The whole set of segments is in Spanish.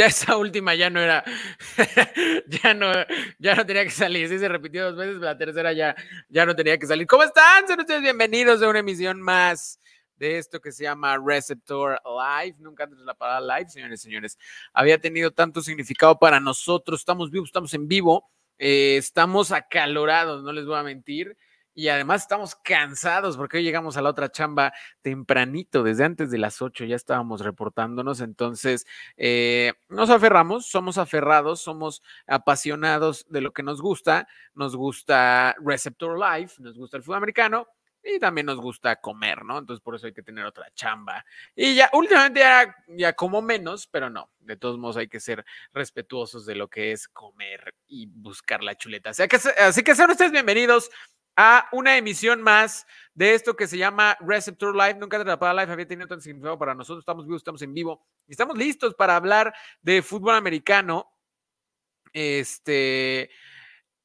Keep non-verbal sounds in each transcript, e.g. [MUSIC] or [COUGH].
ya esa última ya no era, [LAUGHS] ya no, ya no tenía que salir. si se repitió dos veces, la tercera ya, ya no tenía que salir. ¿Cómo están? Sean ustedes bienvenidos a una emisión más de esto que se llama Receptor Live. Nunca antes la palabra live, señores señores. Había tenido tanto significado para nosotros. Estamos vivos, estamos en vivo, eh, estamos acalorados, no les voy a mentir. Y además estamos cansados porque hoy llegamos a la otra chamba tempranito, desde antes de las 8 ya estábamos reportándonos, entonces eh, nos aferramos, somos aferrados, somos apasionados de lo que nos gusta, nos gusta Receptor Life, nos gusta el fútbol americano, y también nos gusta comer, ¿no? Entonces por eso hay que tener otra chamba. Y ya últimamente ya, como menos, pero no, de todos modos hay que ser respetuosos de lo que es comer y buscar la chuleta. Así que, así que sean ustedes bienvenidos a una emisión más de esto que se llama Receptor Live. Nunca Atrapada Live había tenido tanto significado para nosotros. Estamos vivos, estamos en vivo y estamos listos para hablar de fútbol americano. Este.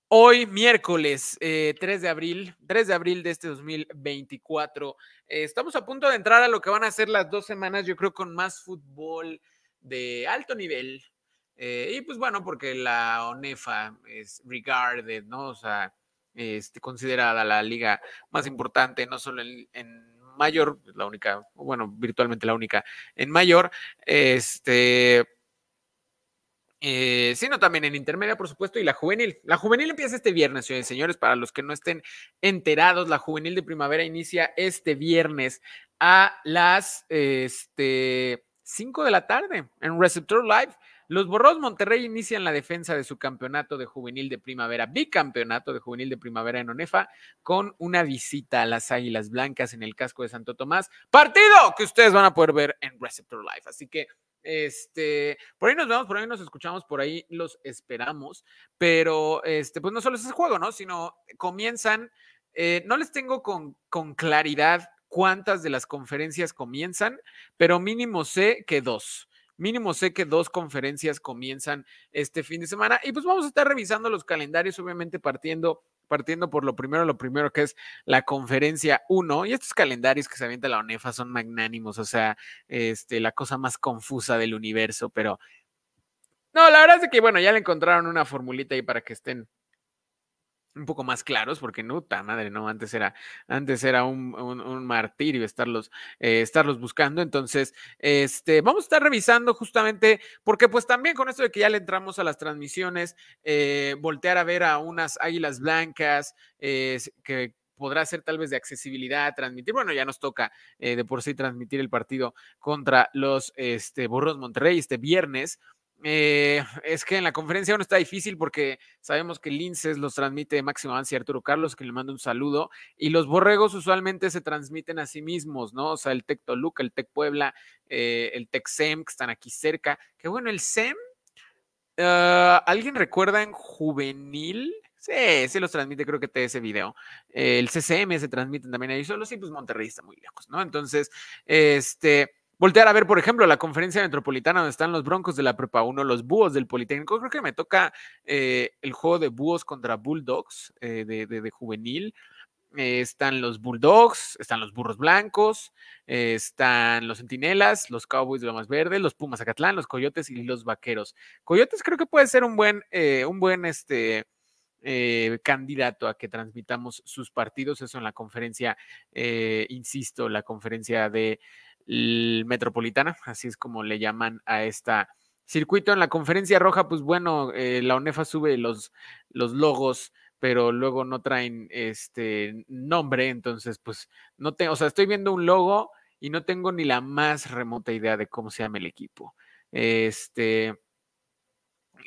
Hoy, miércoles 3 eh, de abril, 3 de abril de este 2024, eh, estamos a punto de entrar a lo que van a ser las dos semanas, yo creo, con más fútbol de alto nivel. Eh, y pues bueno, porque la ONEFA es regarded, ¿no? O sea, este, considerada la liga más importante, no solo en, mayor, la única, bueno, virtualmente la única en mayor, este, eh, sino también en intermedia, por supuesto, y la juvenil. La juvenil empieza este viernes, señores, para los que no estén enterados, la juvenil de primavera inicia este viernes a las este, 5 de la tarde en Receptor Live. Los Borros Monterrey inician la defensa de su campeonato de juvenil de primavera, bicampeonato de juvenil de primavera en Onefa, con una visita a las Águilas Blancas en el casco de Santo Tomás. Partido que ustedes van a poder ver en Receptor Live. Así que este, por ahí nos vemos, por ahí nos escuchamos, por ahí los esperamos. Pero, este, pues no solo es ese juego, ¿no? Sino comienzan, eh, no les tengo con, con claridad cuántas de las conferencias comienzan, pero mínimo sé que dos. Mínimo sé que dos conferencias comienzan este fin de semana y pues vamos a estar revisando los calendarios, obviamente partiendo partiendo por lo primero, lo primero que es la conferencia 1, y estos calendarios que se avienta la ONEFA son magnánimos, o sea, este, la cosa más confusa del universo, pero no, la verdad es que, bueno, ya le encontraron una formulita ahí para que estén un poco más claros, porque no, tan madre, no, antes era, antes era un, martirio estarlos, eh, estarlos buscando. Entonces, este, vamos a estar revisando justamente, porque pues también con esto de que ya le entramos a las transmisiones, eh, voltear a ver a unas águilas blancas eh, que podrá ser tal vez de accesibilidad, transmitir, bueno, ya nos toca de por sí transmitir el partido contra los este, Borros Monterrey este viernes, eh, es que en la conferencia uno está difícil porque sabemos que Linces los transmite Máximo Avance y Arturo Carlos, que le mando un saludo. Y los borregos usualmente se transmiten a sí mismos, ¿no? O sea, el Tec Toluca, el Tec Puebla, eh, el Tec SEM, que están aquí cerca. Que bueno, el SEM, ah, ¿alguien recuerda en juvenil? Sí, sí los transmite, creo que te ese video. el CCM se transmiten también ahí solo, sí, pues Monterrey está muy lejos, ¿no? Entonces, este, voltear a ver, por ejemplo, la conferencia metropolitana donde están los Broncos de la Prepa 1, los Búhos del Politécnico. Creo que me toca eh, el juego de Búhos contra Bulldogs eh, de, juvenil. Eh, están los Bulldogs, están los Burros Blancos, están los Centinelas, los Cowboys de lo más verde, los Pumas Acatlán, los Coyotes y los Vaqueros. Coyotes creo que puede ser un buen, un buen este, candidato a que transmitamos sus partidos, eso en la conferencia, insisto, la conferencia de Metropolitana, así es como le llaman a esta circuito. En la conferencia roja, pues bueno, eh, la UNEFA sube los, los logos pero luego no traen este nombre, entonces pues no tengo, o sea, estoy viendo un logo y no tengo ni la más remota idea de cómo se llama el equipo. Este,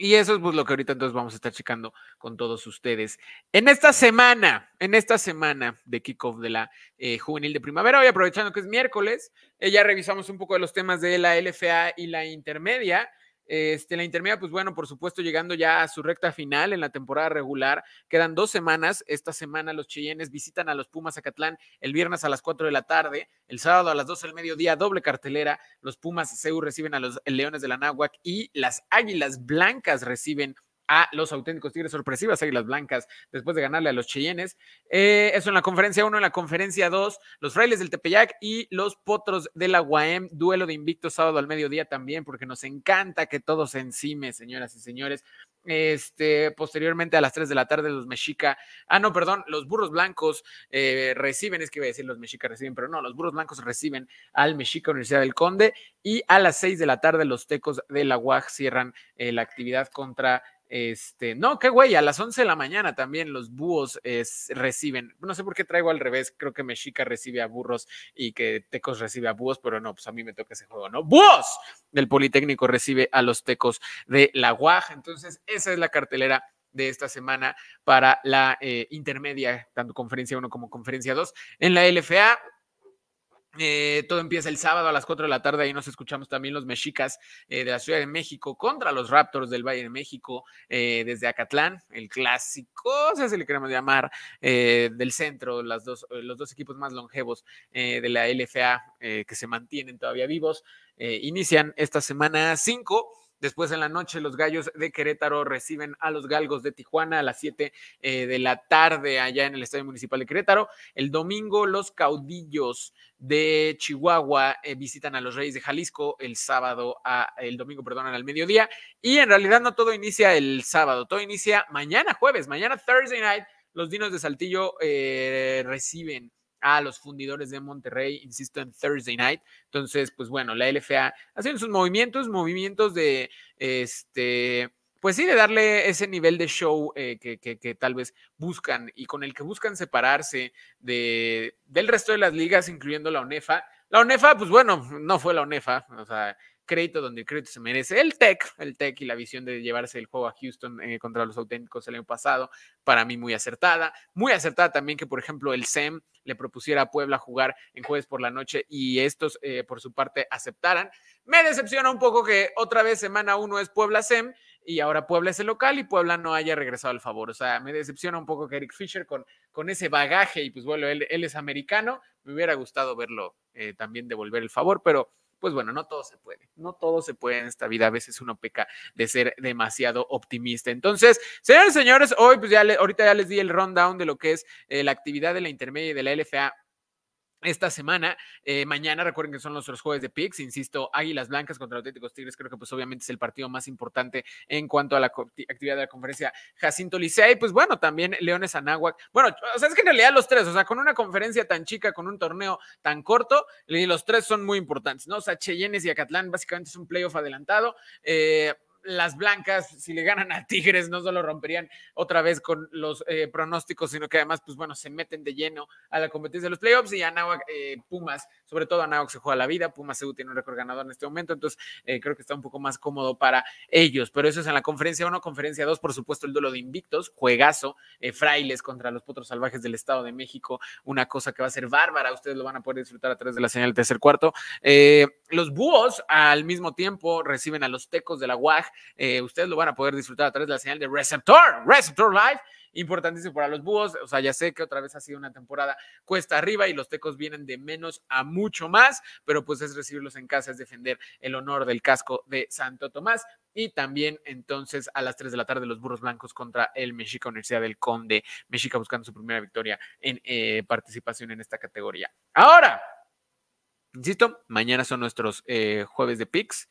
y eso es pues, lo que ahorita entonces vamos a estar checando con todos ustedes. En esta semana, en esta semana de kickoff de la eh, juvenil de primavera, hoy aprovechando que es miércoles, eh, ya revisamos un poco de los temas de la LFA y la intermedia. Este, la intermedia, pues bueno, por supuesto, llegando ya a su recta final en la temporada regular, quedan dos semanas. Esta semana los Cheyennes visitan a los Pumas Catlán, el viernes a las 4 de la tarde, el sábado a las dos del mediodía, doble cartelera. Los Pumas Seúl reciben a los Leones de la Náhuac y las Águilas Blancas reciben a los auténticos Tigres, sorpresivas Águilas Blancas, después de ganarle a los Cheyennes. Eh, eso en la conferencia 1, en la conferencia 2, los Frailes del Tepeyac y los Potros de la UAM, duelo de invicto sábado al mediodía también, porque nos encanta que todos se encime, señoras y señores. Este, posteriormente a las 3 de la tarde, los Mexica, ah, no, perdón, los burros blancos eh, reciben, es que iba a decir los Mexica reciben, pero no, los burros blancos reciben al Mexica Universidad del Conde y a las 6 de la tarde, los tecos de la UAG cierran eh, la actividad contra este, no, qué güey, a las 11 de la mañana también los búhos es, reciben. No sé por qué traigo al revés, creo que Mexica recibe a burros y que Tecos recibe a búhos, pero no, pues a mí me toca ese juego, ¿no? ¡Búhos! del Politécnico recibe a los Tecos de la UAG. Entonces, esa es la cartelera de esta semana para la eh, intermedia, tanto conferencia uno como conferencia 2. En la LFA, eh, todo empieza el sábado a las 4 de la tarde. Ahí nos escuchamos también los mexicas eh, de la Ciudad de México contra los Raptors del Valle de México eh, desde Acatlán, el clásico, o sea, si le queremos llamar, del centro, las dos, los dos equipos más longevos de la LFA que se mantienen todavía vivos. inician esta semana 5 Después en la noche los Gallos de Querétaro reciben a los Galgos de Tijuana a las 7 eh, de la tarde allá en el Estadio Municipal de Querétaro. El domingo los Caudillos de Chihuahua eh, visitan a los Reyes de Jalisco el sábado, a, el domingo, perdón, al mediodía. Y en realidad no todo inicia el sábado, todo inicia mañana jueves, mañana Thursday night. Los Dinos de Saltillo eh, reciben a los fundidores de Monterrey, insisto, en Thursday Night. Entonces, pues bueno, la LFA haciendo sus movimientos, movimientos de, este, pues sí, de darle ese nivel de show eh, que, tal vez buscan y con el que buscan separarse de, del resto de las ligas, incluyendo la UNEFA. La UNEFA, pues bueno, no fue la UNEFA, o sea, crédito donde el crédito se merece. El tech, el tech y la visión de llevarse el juego a Houston eh, contra los auténticos el año pasado, para mí muy acertada. Muy acertada también que, por ejemplo, el SEM le propusiera a Puebla jugar en jueves por la noche y estos, eh, por su parte, aceptaran. Me decepciona un poco que otra vez semana uno es Puebla-SEM y ahora Puebla es el local y Puebla no haya regresado al favor. O sea, me decepciona un poco que Eric Fisher con, con ese bagaje y pues bueno, él, él es americano. Me hubiera gustado verlo eh, también devolver el favor, pero pues bueno, no todo se puede, no todo se puede en esta vida, a veces uno peca de ser demasiado optimista. Entonces, señores, señores, hoy pues ya ahorita ya les di el rundown de lo que es eh, la actividad de la intermedia y de la LFA esta semana. Eh, mañana recuerden que son nuestros jueves de picks, insisto, Águilas Blancas contra Atléticos Tigres, creo que pues obviamente es el partido más importante en cuanto a la actividad de la conferencia Jacinto Licea y pues bueno, también Leones Anáhuac. Bueno, o sea, es que en realidad los tres, o sea, con una conferencia tan chica, con un torneo tan corto, los tres son muy importantes, ¿no? O sea, Cheyennes y Acatlán básicamente es un playoff adelantado. Eh, las blancas, si le ganan a Tigres, no solo romperían otra vez con los eh, pronósticos, sino que además, pues bueno, se meten de lleno a la competencia de los playoffs y Anáhuac, eh, Pumas, sobre todo Anáhuac se juega la vida, Pumas EU tiene un récord ganador en este momento, entonces eh, creo que está un poco más cómodo para ellos, pero eso es en la conferencia 1, conferencia 2, por supuesto el duelo de invictos, juegazo, eh, frailes contra los potros salvajes del Estado de México, una cosa que va a ser bárbara, ustedes lo van a poder disfrutar a través de la señal del tercer cuarto. los búhos al mismo tiempo reciben a los tecos de la UAG, eh, ustedes lo van a poder disfrutar a través de la señal de Receptor, Receptor Live importantísimo para los búhos. O sea, ya sé que otra vez ha sido una temporada cuesta arriba y los tecos vienen de menos a mucho más, pero pues es recibirlos en casa, es defender el honor del casco de Santo Tomás. Y también entonces a las 3 de la tarde los burros blancos contra el Mexica Universidad del Conde. Mexica buscando su primera victoria en eh, participación en esta categoría. Ahora, Insisto, mañana son nuestros eh, jueves de picks.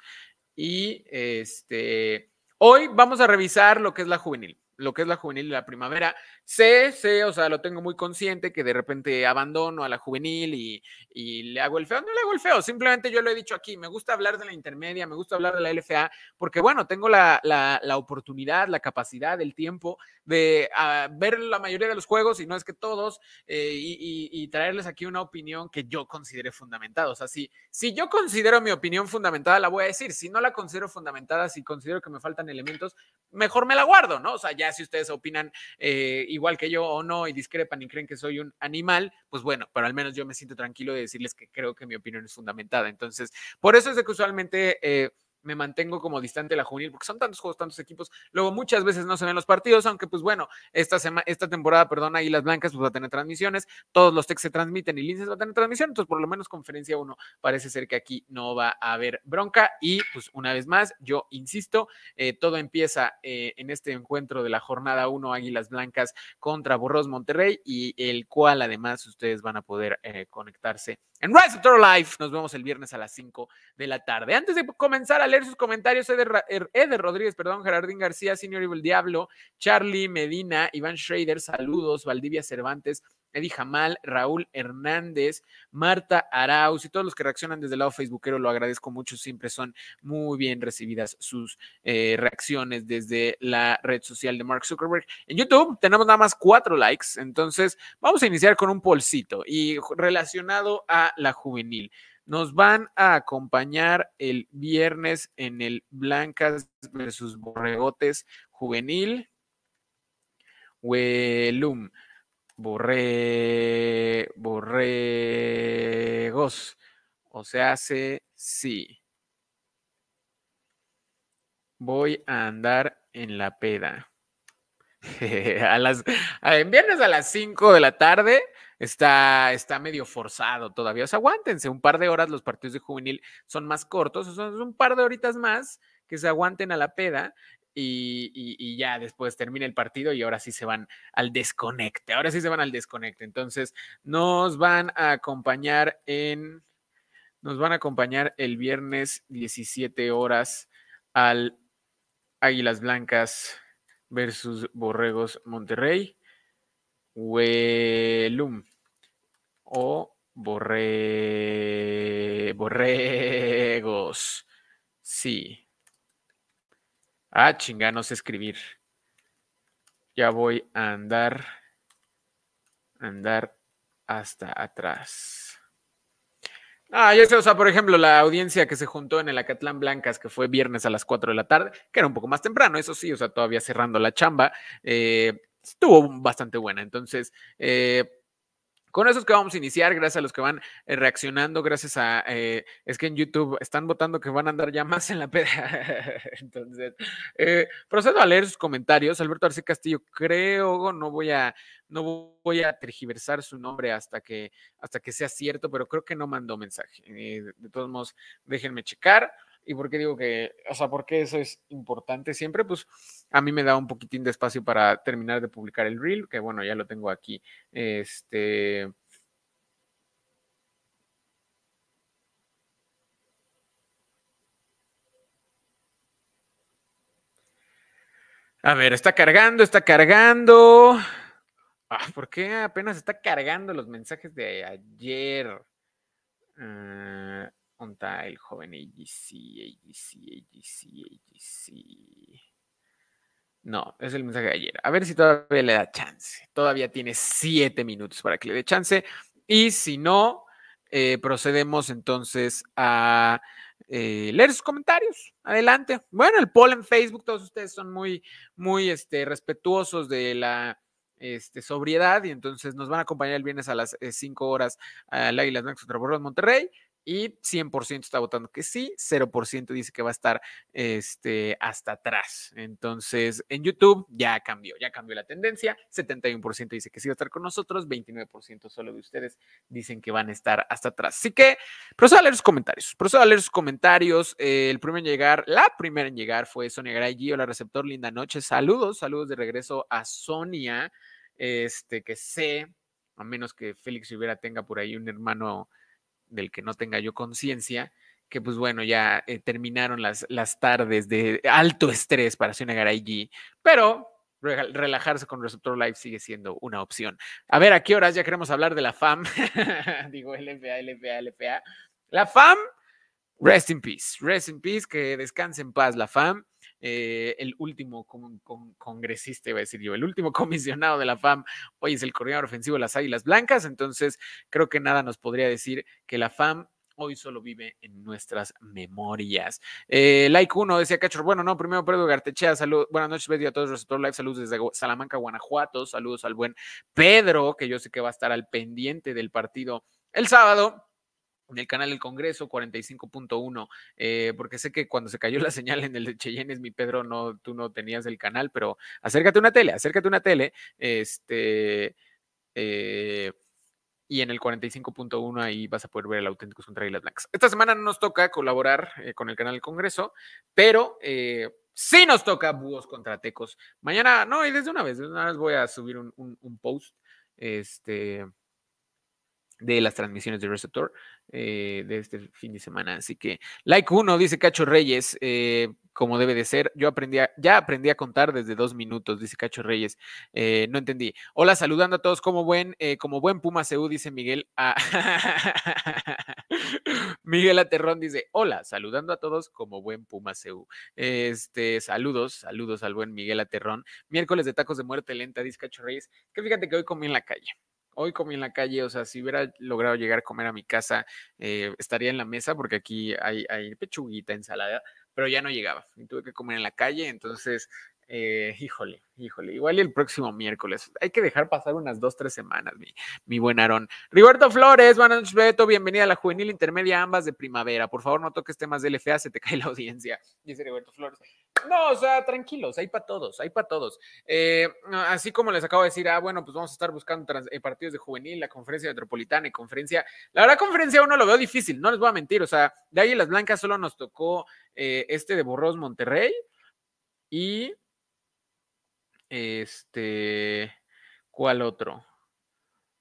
Y este, hoy vamos a revisar lo que es la juvenil, lo que es la juvenil de la primavera. Sé, sé, o sea, lo tengo muy consciente que de repente abandono a la juvenil y, le hago el feo. No le hago el feo, simplemente yo lo he dicho aquí, me gusta hablar de la intermedia, me gusta hablar de la LFA, porque bueno, tengo la, oportunidad, la capacidad, el tiempo de ah, ver la mayoría de los juegos, y no es que todos, eh, y, traerles aquí una opinión que yo considere fundamentada. O sea, si, yo considero mi opinión fundamentada, la voy a decir. Si no la considero fundamentada, si considero que me faltan elementos, mejor me la guardo, ¿no? O sea, ya si ustedes opinan... Eh, igual que yo o no y discrepan y creen que soy un animal, pues bueno, pero al menos yo me siento tranquilo de decirles que creo que mi opinión es fundamentada. Entonces, por eso es de que usualmente... Eh, me mantengo como distante de la juvenil, porque son tantos juegos, tantos equipos. Luego muchas veces no se ven los partidos, aunque pues bueno, esta, semana, esta temporada, perdón, Águilas blancas pues va a tener transmisiones, todos los techs se transmiten y Linces va a tener transmisión, entonces por lo menos conferencia 1 parece ser que aquí no va a haber bronca y pues una vez más, yo insisto, eh, todo empieza eh, en este encuentro de la jornada 1 Águilas Blancas contra Borros Monterrey y el cual además ustedes van a poder eh, conectarse en Rise of Life Nos vemos el viernes a las 5 de la tarde. Antes de comenzar a leer sus comentarios, er, Eder, Rodríguez, perdón, Gerardín García, Senior Evil Diablo, Charlie Medina, Iván Schrader, saludos, Valdivia Cervantes, Eddie Jamal, Raúl Hernández, Marta Arauz y todos los que reaccionan desde el lado facebookero, lo agradezco mucho, siempre son muy bien recibidas sus eh, reacciones desde la red social de Mark Zuckerberg. En YouTube tenemos nada más cuatro likes, entonces vamos a iniciar con un polsito y relacionado a la juvenil. Nos van a acompañar el viernes en el Blancas versus Borregotes Juvenil. Huelum borre, borregos, o se hace sí. Voy a andar en la peda. [LAUGHS] a las, en viernes a las 5 de la tarde está, está medio forzado todavía. O sea, aguántense un par de horas, los partidos de juvenil son más cortos, son un par de horitas más que se aguanten a la peda y, ya después termina el partido y ahora sí se van al desconecte, ahora sí se van al desconecte. Entonces nos van a acompañar en, nos van a acompañar el viernes 17 horas al Águilas Blancas versus Borregos Monterrey. Huelum o borre, borregos. Sí, Ah, chinganos, escribir. Ya voy a andar, andar hasta atrás. Ah, ya sé, o sea, por ejemplo, la audiencia que se juntó en el Acatlán Blancas, que fue viernes a las 4 de la tarde, que era un poco más temprano, eso sí, o sea, todavía cerrando la chamba, eh, estuvo bastante buena. Entonces, eh, con eso es que vamos a iniciar, gracias a los que van eh, reaccionando, gracias a, eh, es que en YouTube están votando que van a andar ya más en la peda. [LAUGHS] Entonces, eh, procedo a leer sus comentarios. Alberto Arce Castillo, creo, no voy a, no voy a tergiversar su nombre hasta que, hasta que sea cierto, pero creo que no mandó mensaje. de todos modos, déjenme checar. ¿Y por qué digo que, o sea, por qué eso es importante siempre? Pues a mí me da un poquitín de espacio para terminar de publicar el reel, que bueno, ya lo tengo aquí. Este. A ver, está cargando, está cargando. Ah, ¿Por qué apenas está cargando los mensajes de ayer? Ah, Ponta el joven AGC, AGC, AGC, AGC? No, es el mensaje de ayer. A ver si todavía le da chance. Todavía tiene siete minutos para que le dé chance. Y si no, eh, procedemos entonces a eh, leer sus comentarios. Adelante. Bueno, el poll en Facebook, todos ustedes son muy, muy este, respetuosos de la este, sobriedad y entonces nos van a acompañar el viernes a las eh, cinco horas al Águilas Max contra Monterrey y 100% está votando que sí, 0% dice que va a estar este, hasta atrás. Entonces, en YouTube ya cambió, ya cambió la tendencia, 71% dice que sí va a estar con nosotros, 29% solo de ustedes dicen que van a estar hasta atrás. Así que, procedo a leer sus comentarios, procedo a leer sus comentarios. Eh, el primero en llegar, la primera en llegar fue Sonia Gray, hola receptor, linda noche, saludos, saludos de regreso a Sonia, este, que sé, a menos que Félix Rivera tenga por ahí un hermano del que no tenga yo conciencia, que pues bueno, ya eh, terminaron las, las tardes de alto estrés para Sonia allí pero relajarse con Receptor Live sigue siendo una opción. A ver, ¿a qué horas ya queremos hablar de la FAM? [LAUGHS] Digo, LFA, LFA, LFA. La FAM, rest in peace, rest in peace, que descanse en paz la FAM. Eh, el último congresista, iba a decir yo, el último [LAUGHS] comisionado de la FAM, hoy es el coordinador ofensivo de las Águilas Blancas, entonces creo que nada nos podría decir que la FAM hoy solo vive en nuestras memorias. Eh, like uno decía cachorro bueno, no, primero Pedro Gartechea, salud, buenas noches, a todos, Receptor Live, saludos desde Salamanca, Guanajuato, saludos al buen Pedro, que yo sé que va a estar al pendiente del partido el sábado en el canal del Congreso 45.1, eh, porque sé que cuando se cayó la señal en el de Cheyennes, mi Pedro, no, tú no tenías el canal, pero acércate una tele, acércate una tele, este, eh, y en el 45.1 ahí vas a poder ver el auténtico contra las blancas. Esta semana no nos toca colaborar eh, con el canal del Congreso, pero sí nos toca búhos contra tecos. Mañana, no, y desde una vez, desde una vez voy a subir un, un post, este de las transmisiones de Receptor eh, de este fin de semana. Así que, like uno, dice Cacho Reyes, eh, como debe de ser. Yo aprendí ya aprendí a contar desde dos minutos, dice Cacho Reyes. Eh, no entendí. Hola, saludando a todos como buen, como buen Puma CU, dice Miguel. [LAUGHS] Miguel Aterrón dice, hola, saludando a todos como buen Puma CU. Este, saludos, saludos al buen Miguel Aterrón. Miércoles de tacos de muerte lenta, dice Cacho Reyes, que fíjate que hoy comí en la calle hoy comí en la calle, o sea, si hubiera logrado llegar a comer a mi casa, eh, estaría en la mesa porque aquí hay, pechuguita, ensalada, pero ya no llegaba tuve que comer en la calle, entonces eh, híjole, híjole, igual y el próximo miércoles. Hay que dejar pasar unas dos, tres semanas, mi, buen Aarón. Roberto Flores, buenas noches, Beto. Bienvenida a la juvenil intermedia, ambas de primavera. Por favor, no toques temas de LFA, se te [LAUGHS] cae la audiencia, dice Roberto Flores. No, o sea, tranquilos, hay para todos, hay para todos. Eh, así como les acabo de decir, ah, bueno, pues vamos a estar buscando eh, partidos de juvenil, la conferencia metropolitana y conferencia. La verdad, conferencia uno lo veo difícil, no les voy a mentir. O sea, de ahí en las blancas solo nos tocó este de Borros Monterrey y este, ¿cuál otro?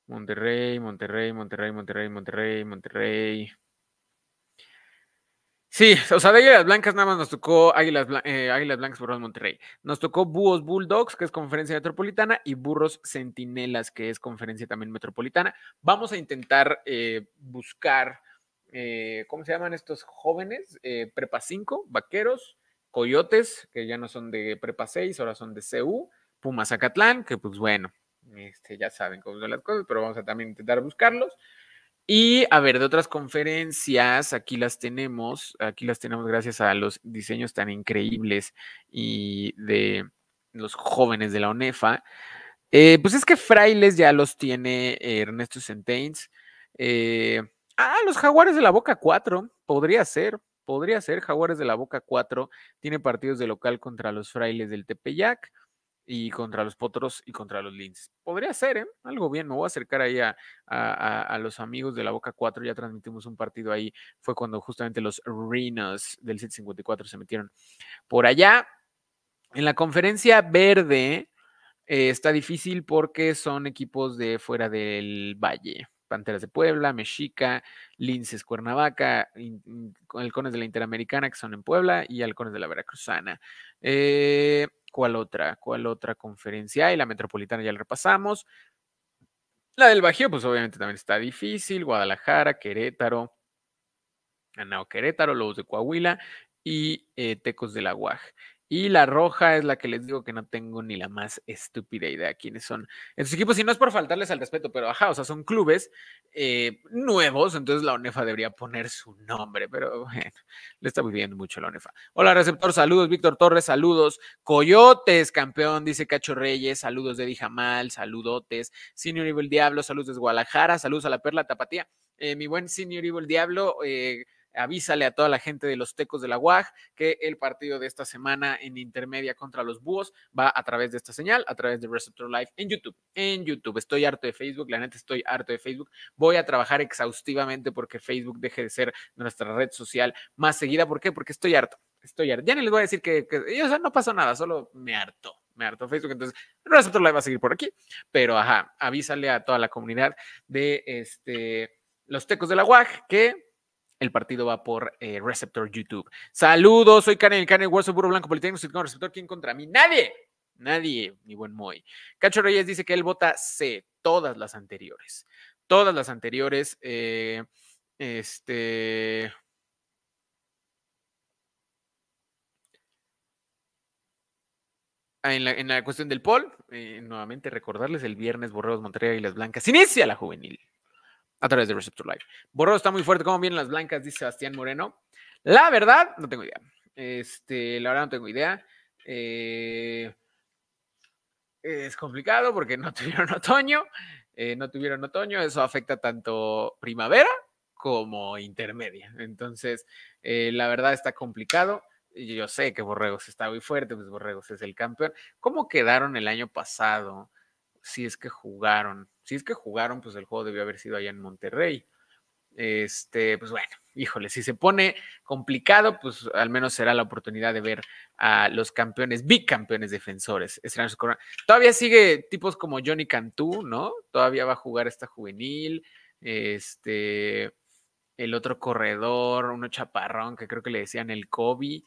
Monterrey, Monterrey, Monterrey, Monterrey, Monterrey, Monterrey. Sí, o sea, de Águilas Blancas nada más nos tocó Águilas, eh, Blancas, Burros Monterrey. Nos tocó Búhos Bulldogs, que es conferencia metropolitana, y Burros Centinelas, que es conferencia también metropolitana. Vamos a intentar eh, buscar, eh, ¿cómo se llaman estos jóvenes? Prepa 5, Vaqueros, Coyotes, que ya no son de Prepa 6, ahora son de CU, Pumas Acatlán, que pues bueno, este, ya saben cómo son las cosas, pero vamos a también intentar buscarlos. Y a ver, de otras conferencias, aquí las tenemos, aquí las tenemos gracias a los diseños tan increíbles y de los jóvenes de la ONEFA. Eh, pues es que Frailes ya los tiene eh, Ernesto Sentains. Eh, ah, los Jaguares de la Boca 4, podría ser, podría ser. Jaguares de la Boca 4 tiene partidos de local contra los frailes del Tepeyac y contra los potros y contra los Lins. Podría ser, ¿eh? Algo bien, me voy a acercar ahí a, los amigos de la Boca 4, ya transmitimos un partido ahí, fue cuando justamente los Rinos del 754 se metieron por allá. En la conferencia verde eh, está difícil porque son equipos de fuera del valle. Panteras de Puebla, Mexica, Linces Cuernavaca, Halcones de la Interamericana que son en Puebla y Halcones de la Veracruzana. Eh, ¿Cuál otra? ¿Cuál otra conferencia hay? La Metropolitana ya la repasamos. La del Bajío, pues obviamente también está difícil. Guadalajara, Querétaro, Anao ah, Querétaro, Lobos de Coahuila y eh, Tecos de la UAG. Y la roja es la que les digo que no tengo ni la más estúpida idea quiénes son en equipos. Y no es por faltarles al respeto, pero ajá, o sea, son clubes eh, nuevos, entonces la Onefa debería poner su nombre, pero bueno, le está viviendo mucho la Onefa. Hola, receptor, saludos. Víctor Torres, saludos. Coyotes, campeón, dice Cacho Reyes, saludos de Jamal, saludotes. Senior Evil Diablo, saludos de Guadalajara, saludos a la Perla Tapatía. Eh, mi buen Senior Evil Diablo, eh, avísale a toda la gente de los Tecos de la UAG que el partido de esta semana en intermedia contra los Búhos va a través de esta señal, a través de Receptor Live en YouTube. En YouTube, estoy harto de Facebook, la neta estoy harto de Facebook. Voy a trabajar exhaustivamente porque Facebook deje de ser nuestra red social más seguida. ¿Por qué? Porque estoy harto. Estoy harto. Ya no les voy a decir que, o sea, no pasó nada, solo me harto, me harto Facebook, entonces Receptor Live va a seguir por aquí, pero ajá, avísale a toda la comunidad de este, los tecos de la UAG que el partido va por eh, Receptor YouTube. Saludos, soy Karen, Karen Warso, Burro Blanco, Politécnico, Receptor. ¿Quién contra mí? Nadie, nadie, mi buen Moy. Cacho Reyes dice que él vota C, todas las anteriores. Todas las anteriores. Eh, este. Ah, en la, cuestión del poll, eh, nuevamente recordarles, el viernes Borreos Monterrey y las Blancas. Inicia la juvenil a través de Receptor Live. Borrado está muy fuerte. ¿Cómo vienen las blancas? Dice Sebastián Moreno. La verdad, no tengo idea. Este, la verdad, no tengo idea. Eh, es complicado porque no [LAUGHS] tuvieron otoño. Eh, no tuvieron otoño. Eso afecta tanto primavera como intermedia. Entonces, eh, la verdad está complicado. Yo sé que Borregos está muy fuerte, pues Borregos es el campeón. ¿Cómo quedaron el año pasado? Si es que jugaron si es que jugaron, pues el juego debió haber sido allá en Monterrey. Este, pues bueno, híjole, si se pone complicado, pues al menos será la oportunidad de ver a los campeones, bicampeones defensores. Todavía sigue tipos como Johnny Cantú, ¿no? Todavía va a jugar esta juvenil. Este, el otro corredor, uno chaparrón que creo que le decían el Kobe.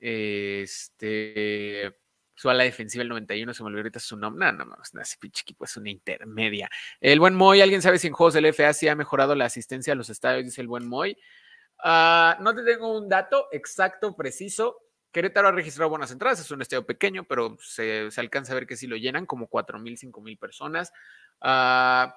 Este, su ala defensiva, el 91, se me olvidó ahorita su nombre. No, no, no, ese pinche equipo es una intermedia. El buen Moy, ¿alguien sabe si en juegos del FA sí ha mejorado la asistencia a los estadios? Dice el buen Moy. Ah, no te tengo un dato exacto, preciso. Querétaro ha registrado buenas entradas, es un estadio pequeño, pero se, alcanza a ver que sí lo llenan, como 4.000, 5.000 personas. Ah,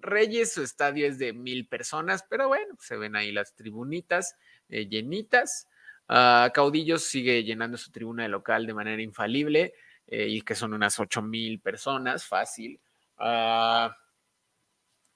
Reyes, su estadio es de mil personas, pero bueno, se ven ahí las tribunitas eh, llenitas. Ah, Caudillos sigue llenando su tribuna de local de manera infalible eh, y que son unas 8 mil personas, fácil. Ah,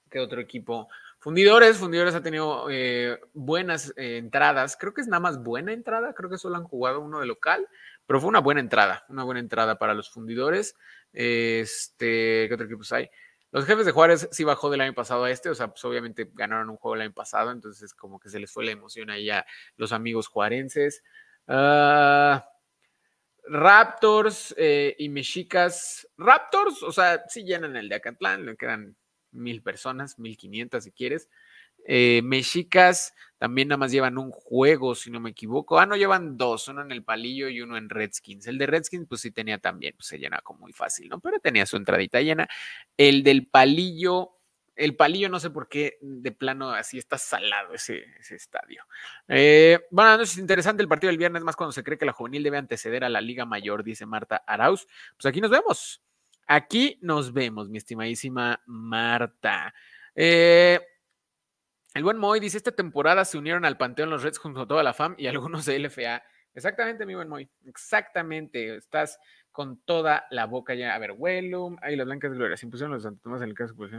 ¿Qué otro equipo? Fundidores, Fundidores ha tenido eh, buenas eh, entradas. Creo que es nada más buena entrada. Creo que solo han jugado uno de local, pero fue una buena entrada, una buena entrada para los Fundidores. Este, ¿qué otro equipo hay? Los jefes de Juárez sí bajó del año pasado a este, o sea, pues obviamente ganaron un juego el año pasado, entonces como que se les fue la emoción ahí a los amigos juarenses. Ah, Raptors eh, y Mexicas. Raptors, o sea, sí llenan el de Acatlán, le quedan mil personas, mil quinientas si quieres. Eh, mexicas también nada más llevan un juego, si no me equivoco. Ah, no, llevan dos, uno en el palillo y uno en Redskins. El de Redskins, pues sí tenía también, pues, se llena como muy fácil, ¿no? Pero tenía su entradita llena. El del palillo, el palillo no sé por qué de plano así está salado ese, ese estadio. Eh, bueno, no es interesante el partido del viernes, más cuando se cree que la juvenil debe anteceder a la Liga Mayor, dice Marta Arauz. Pues aquí nos vemos. Aquí nos vemos, mi estimadísima Marta. Eh, el buen Moy dice, esta temporada se unieron al Panteón los Reds junto a toda la FAM y algunos de LFA. Exactamente, mi buen Moy. Exactamente. Estás con toda la boca ya. A ver, Wellum. Ahí las blancas glorias. Se impusieron los santos Tomás en el caso, pues,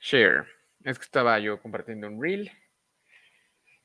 Share. Es que estaba yo compartiendo un reel.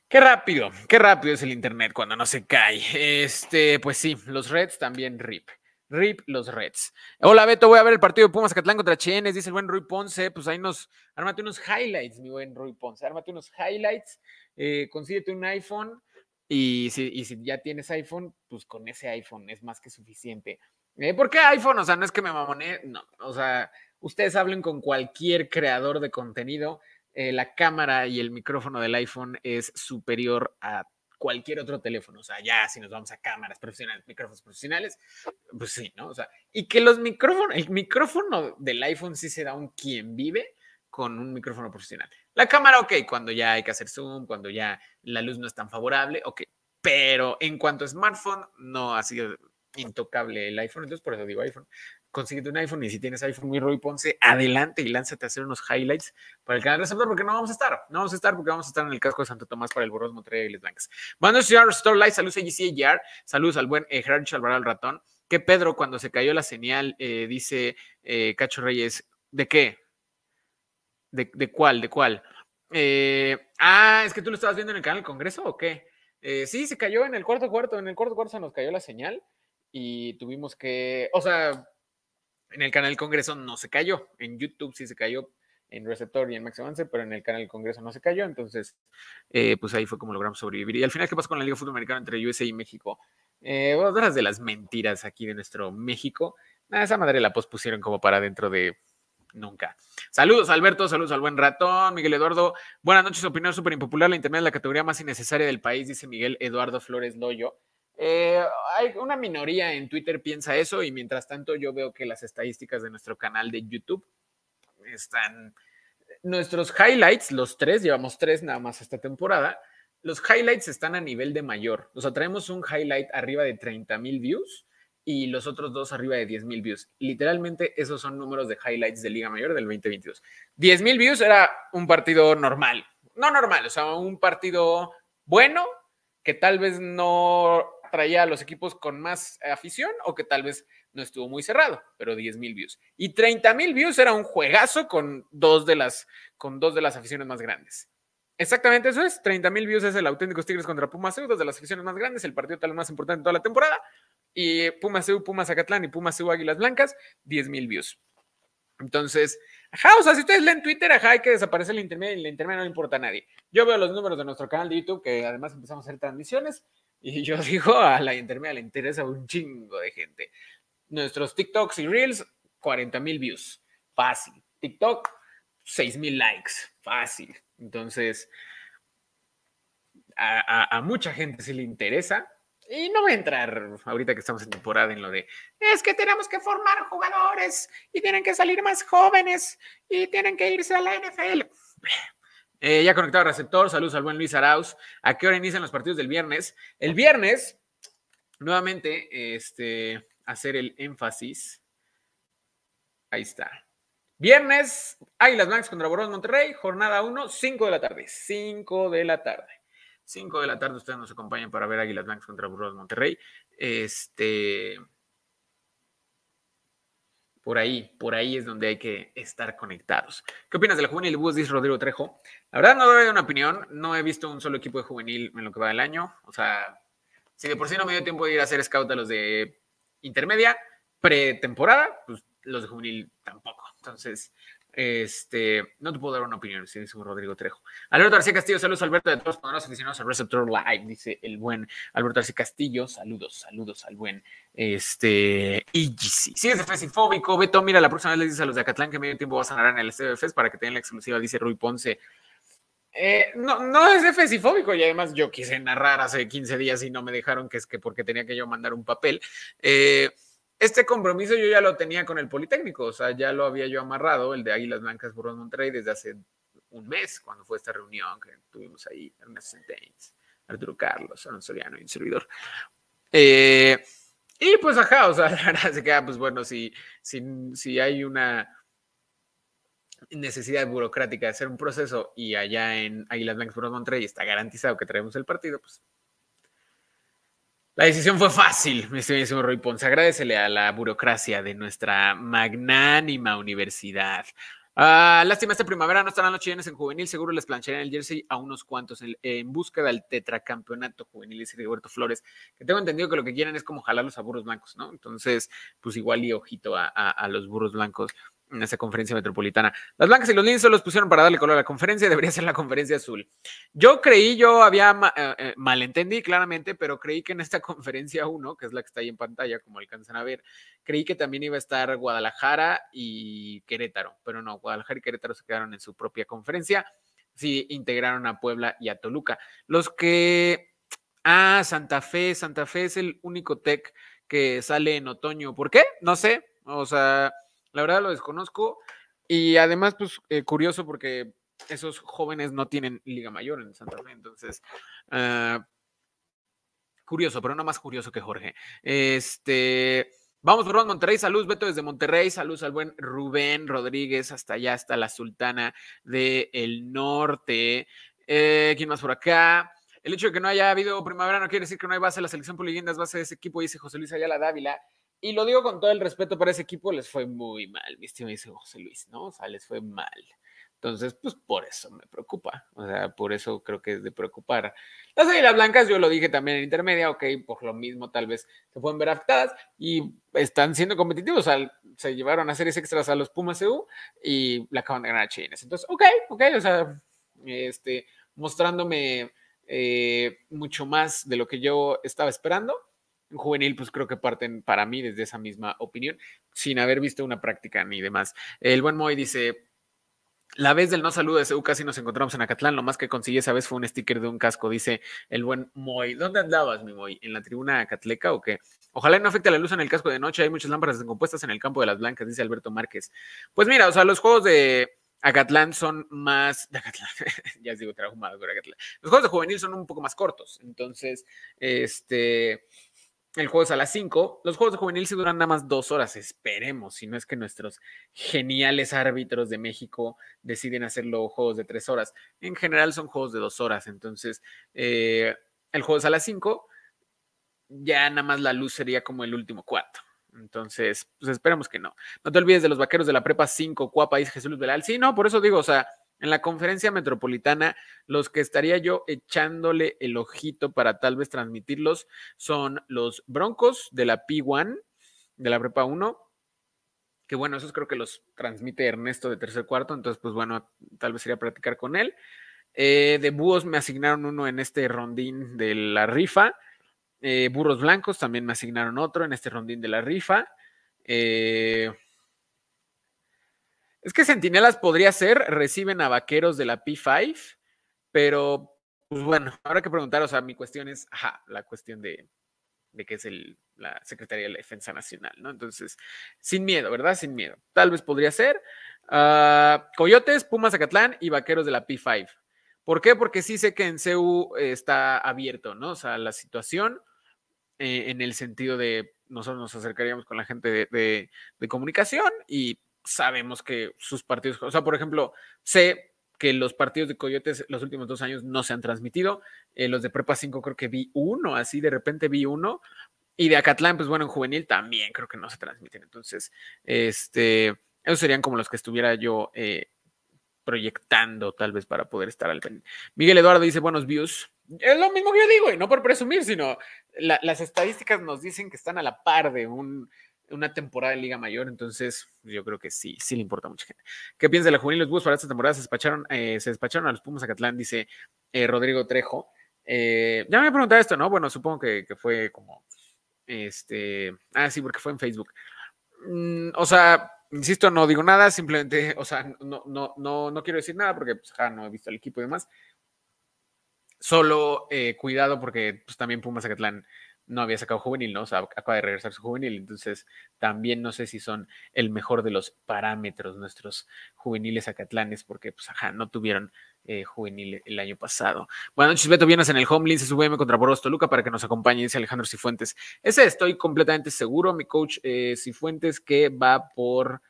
Qué rápido, qué rápido es el internet cuando no se cae. Este, pues sí, los Reds también rip. Rip los Reds. Hola Beto, voy a ver el partido de Pumas Catlán contra Chenes, dice el buen Rui Ponce. Pues ahí nos, ármate unos highlights, mi buen Rui Ponce, ármate unos highlights, eh, consíguete un iPhone y si, ya tienes iPhone, pues con ese iPhone es más que suficiente. Eh, ¿Por qué iPhone? O sea, no es que me mamoné, no, o sea, ustedes hablen con cualquier creador de contenido, eh, la cámara y el micrófono del iPhone es superior a cualquier otro teléfono. O sea, ya si nos vamos a cámaras profesionales, micrófonos profesionales, pues sí, ¿no? O sea, y que los micrófonos, el micrófono del iPhone sí se da un quien vive con un micrófono profesional. La cámara, ok, cuando ya hay que hacer zoom, cuando ya la luz no es tan favorable, ok. Pero en cuanto a smartphone, no ha sido intocable el iPhone, entonces por eso digo iPhone consíguete un iPhone y si tienes iPhone, muy Roy Ponce, adelante y lánzate a hacer unos highlights para el canal de receptor porque no vamos a estar, no vamos a estar porque vamos a estar en el casco de Santo Tomás para el Borros Montreal y Les Blancas. Buenos días, Restore Light, saludos a GCAR, saludos al buen eh, Alvarado el ratón. Que Pedro, cuando se cayó la señal, eh, dice eh, Cacho Reyes, ¿de qué? de cuál? ¿De cuál? ah, es que tú lo estabas viendo en el canal del Congreso o qué? sí, se cayó en el cuarto cuarto, en el cuarto cuarto se nos cayó la señal y tuvimos que, o sea, en el canal Congreso no se cayó. En YouTube sí se cayó en Receptor y en Max Avance, pero en el canal Congreso no se cayó. Entonces, eh, pues ahí fue como logramos sobrevivir. Y al final, ¿qué pasó con la Liga Fútbol Americano entre USA y México? Eh, otras de las mentiras aquí de nuestro México. esa madre la pospusieron como para dentro de nunca. Saludos, Alberto. Saludos al buen ratón. Miguel Eduardo. Buenas noches. Opinión súper impopular. La internet es la categoría más innecesaria del país, dice Miguel Eduardo Flores Loyo. Eh, hay una minoría en Twitter piensa eso y mientras tanto yo veo que las estadísticas de nuestro canal de YouTube están... Nuestros highlights, los tres, llevamos tres nada más esta temporada, los highlights están a nivel de mayor. O sea, traemos un highlight arriba de 30.000 mil views y los otros dos arriba de 10.000 mil views. Literalmente, esos son números de highlights de Liga Mayor del 2022. 10.000 mil views era un partido normal. No normal, o sea, un partido bueno que tal vez no traía a los equipos con más afición o que tal vez no estuvo muy cerrado, pero 10 mil views. Y 30 mil views era un juegazo con dos de las, con dos de las aficiones más grandes. Exactamente eso es, 30 mil views es el auténtico Tigres contra Pumas dos de las aficiones más grandes, el partido tal vez más importante de toda la temporada. Y Pumas Ceu, Pumas Zacatlán y Pumas Ceu Águilas Blancas, 10 mil views. Entonces, ajá, o sea, si ustedes leen Twitter, ajá, hay que desaparecer el intermedio y el intermedio no le importa a nadie. Yo veo los números de nuestro canal de YouTube, que además empezamos a hacer transmisiones, y yo [LAUGHS] digo, a la intermedia le interesa un chingo de gente. Nuestros TikToks y Reels, 40 mil views. Fácil. TikTok, 6 mil likes. Fácil. Entonces, a, mucha gente sí le interesa. Y no voy a entrar ahorita que estamos en temporada en lo de es que tenemos que formar jugadores y tienen que salir más jóvenes y tienen que irse a la NFL. Eh, ya conectado al receptor, saludos al buen Luis Arauz. ¿A qué hora inician los partidos del viernes? El viernes, nuevamente, este, hacer el énfasis. Ahí está. Viernes, Águilas Blancas contra Burros Monterrey, jornada 1, 5 de la tarde. 5 de la tarde. 5 de la tarde ustedes nos acompañan para ver Águilas Blancas contra Burros Monterrey. Este, por ahí, por ahí es donde hay que estar conectados. ¿Qué opinas de la juvenil Bus? Dice Rodrigo Trejo. La verdad no doy una opinión, no he visto un solo equipo de juvenil en lo que va del año. O sea, si de por sí no me dio tiempo de ir a hacer scout a los de intermedia, pretemporada, pues los de juvenil tampoco. Entonces, este, no te puedo dar una opinión, dice Rodrigo Trejo. Alberto García Castillo, saludos Alberto de todos los poderosos aficionados al Receptor Live, dice el buen Alberto Arce Castillo, saludos, saludos al buen este IGC. E si es fesifóbico, Beto, mira, la próxima vez le dices a los de Acatlán que medio tiempo vas a narrar en el CBFs para que tengan la exclusiva, dice Rui Ponce. Eh, no, no es fesifóbico y además yo quise narrar hace 15 días y no me dejaron que es que porque tenía que yo mandar un papel. Eh, este compromiso yo ya lo tenía con el Politécnico, o sea, ya lo había yo amarrado, el de Águilas Blancas Burros Monterrey, desde hace un mes, cuando fue esta reunión que tuvimos ahí, Ernesto Sainz, Arturo Carlos, Aaron Soriano y un servidor. Eh, y pues, ajá, o sea, [LAUGHS] la verdad se queda, ah, pues bueno, si, si hay una necesidad burocrática de hacer un proceso y allá en Águilas Blancas Burros Monterrey está garantizado que traemos el partido, pues la decisión fue fácil, mi estimado Roy Ponce. Agradecele a la burocracia de nuestra magnánima universidad. Ah, lástima, esta primavera no estarán los chilenos en juvenil. Seguro les plancharían el jersey a unos cuantos en, busca búsqueda del tetracampeonato juvenil, dice Roberto Flores. Que tengo entendido que lo que quieren es como jalarlos a burros blancos, ¿no? Entonces, pues igual y ojito a los burros blancos en esa conferencia metropolitana. Las blancas y los lindos se los pusieron para darle color a la conferencia, [LAUGHS] debería ser la conferencia azul. Yo creí, yo había malentendido eh, eh, malentendí claramente, pero creí que en esta [LAUGHS] conferencia uno, que es la que está ahí en pantalla, como alcanzan a ver, creí que también iba a estar Guadalajara y Querétaro, pero no, Guadalajara y Querétaro se quedaron en su propia conferencia, sí integraron a Puebla y a Toluca. Los que... Ah, Santa Fe, Santa Fe es el único tech que sale en otoño. ¿Por qué? No sé. O sea, la verdad lo desconozco. Y además, pues eh, curioso porque esos jóvenes no tienen Liga Mayor en Santa Fe. Entonces, ah, curioso, pero no más curioso que Jorge. Este. Vamos por Monterrey, saludos Beto desde Monterrey, salud al buen Rubén Rodríguez, hasta allá, hasta la Sultana del Norte. Eh, ¿Quién más por acá? El hecho de que no haya habido primavera no quiere decir que no hay base. La selección por leyendas base de ese equipo, dice José Luis Ayala Dávila y lo digo con todo el respeto para ese equipo, les fue muy mal, mi dice José Luis, ¿no? O sea, les fue mal. Entonces, pues por eso me preocupa. O sea, por eso creo que es de preocupar. Las Águilas Blancas, yo lo dije también en intermedia, ok, por lo mismo tal vez se pueden ver afectadas y están siendo competitivos. O sea, se llevaron a series extras a los Pumas EU y la acaban de ganar a Chines. Entonces, ok, ok, o sea, este, mostrándome eh, mucho más de lo que yo estaba esperando juvenil, pues creo que parten para mí desde esa misma opinión, sin haber visto una práctica ni demás. El buen Moy dice, la vez del no saludo de casi nos encontramos en Acatlán. Lo más que conseguí esa vez fue un sticker de un casco, dice el buen Moy. ¿Dónde andabas, mi Moy? ¿En la tribuna acatleca o qué? Ojalá no afecte la luz en el casco de noche. Hay muchas lámparas descompuestas en el campo de las blancas, dice Alberto Márquez. Pues mira, o sea, los juegos de Acatlán son más. De [LAUGHS] ya os digo, trabajo más Acatlán. Los juegos de juvenil son un poco más cortos. Entonces, este. El juego es a las 5. Los juegos de juvenil se duran nada más dos horas, esperemos, si no es que nuestros geniales árbitros de México deciden hacerlo juegos de tres horas. En general son juegos de dos horas, entonces eh, el juego es a las 5. Ya nada más la luz sería como el último cuarto. Entonces, pues esperemos que no. No te olvides de los vaqueros de la prepa 5, Cuapa y Jesús Velal. Sí, no, por eso digo, o sea, en la conferencia metropolitana, los que estaría yo echándole el ojito para tal vez transmitirlos son los Broncos de la P1, de la Prepa 1, que bueno, esos creo que los transmite Ernesto de tercer cuarto, entonces pues bueno, tal vez sería practicar con él. Eh, de búhos me asignaron uno en este rondín de la rifa. Eh, burros blancos también me asignaron otro en este rondín de la rifa. Eh, es que Centinelas podría ser, reciben a vaqueros de la P5, pero pues bueno, ahora que preguntar, o sea, mi cuestión es, ajá, la cuestión de, de que es la Secretaría de la Defensa Nacional, ¿no? Entonces, sin miedo, ¿verdad? Sin miedo. Tal vez podría ser. Ah, Coyotes, Pumas Zacatlán y Vaqueros de la P5. ¿Por qué? Porque sí sé que en CEU está abierto, ¿no? O sea, la situación eh, en el sentido de nosotros nos acercaríamos con la gente de, de comunicación y sabemos que sus partidos, o sea, por ejemplo, sé que los partidos de Coyotes los últimos dos años no se han transmitido, eh, los de Prepa 5 creo que vi uno, así de repente vi uno, y de Acatlán, pues bueno, en juvenil también creo que no se transmiten, entonces, este, esos serían como los que estuviera yo eh, proyectando tal vez para poder estar al Miguel Eduardo dice, buenos views. Es lo mismo que yo digo, y no por presumir, sino las estadísticas nos dicen que están a la par de un una temporada de Liga Mayor, entonces pues, yo creo que sí, sí le importa a mucha gente. ¿Qué piensa de la juvenil? Los Búhos para esta temporada se despacharon, eh, se despacharon a los Pumas Acatlán, dice eh, Rodrigo Trejo. Eh, ya me preguntado esto, ¿no? Bueno, supongo que, que, fue como, este, ah, sí, porque fue en Facebook. Mm, o sea, insisto, no digo nada, simplemente, [LAUGHS] o sea, no, no, no, no quiero decir nada porque pues, no he visto el equipo y demás. Solo cuidado porque pues, también Pumas Acatlán no había sacado juvenil, ¿no? O sea, acaba de regresar su juvenil, entonces también no sé si son el mejor de los parámetros nuestros juveniles acatlanes, porque pues ajá, no tuvieron eh, juvenil el año pasado. Buenas noches, Beto, vienes en el es SVM contra Boros Toluca para que nos acompañe, dice Alejandro Cifuentes. Ese estoy completamente seguro, mi coach eh, Cifuentes, que va por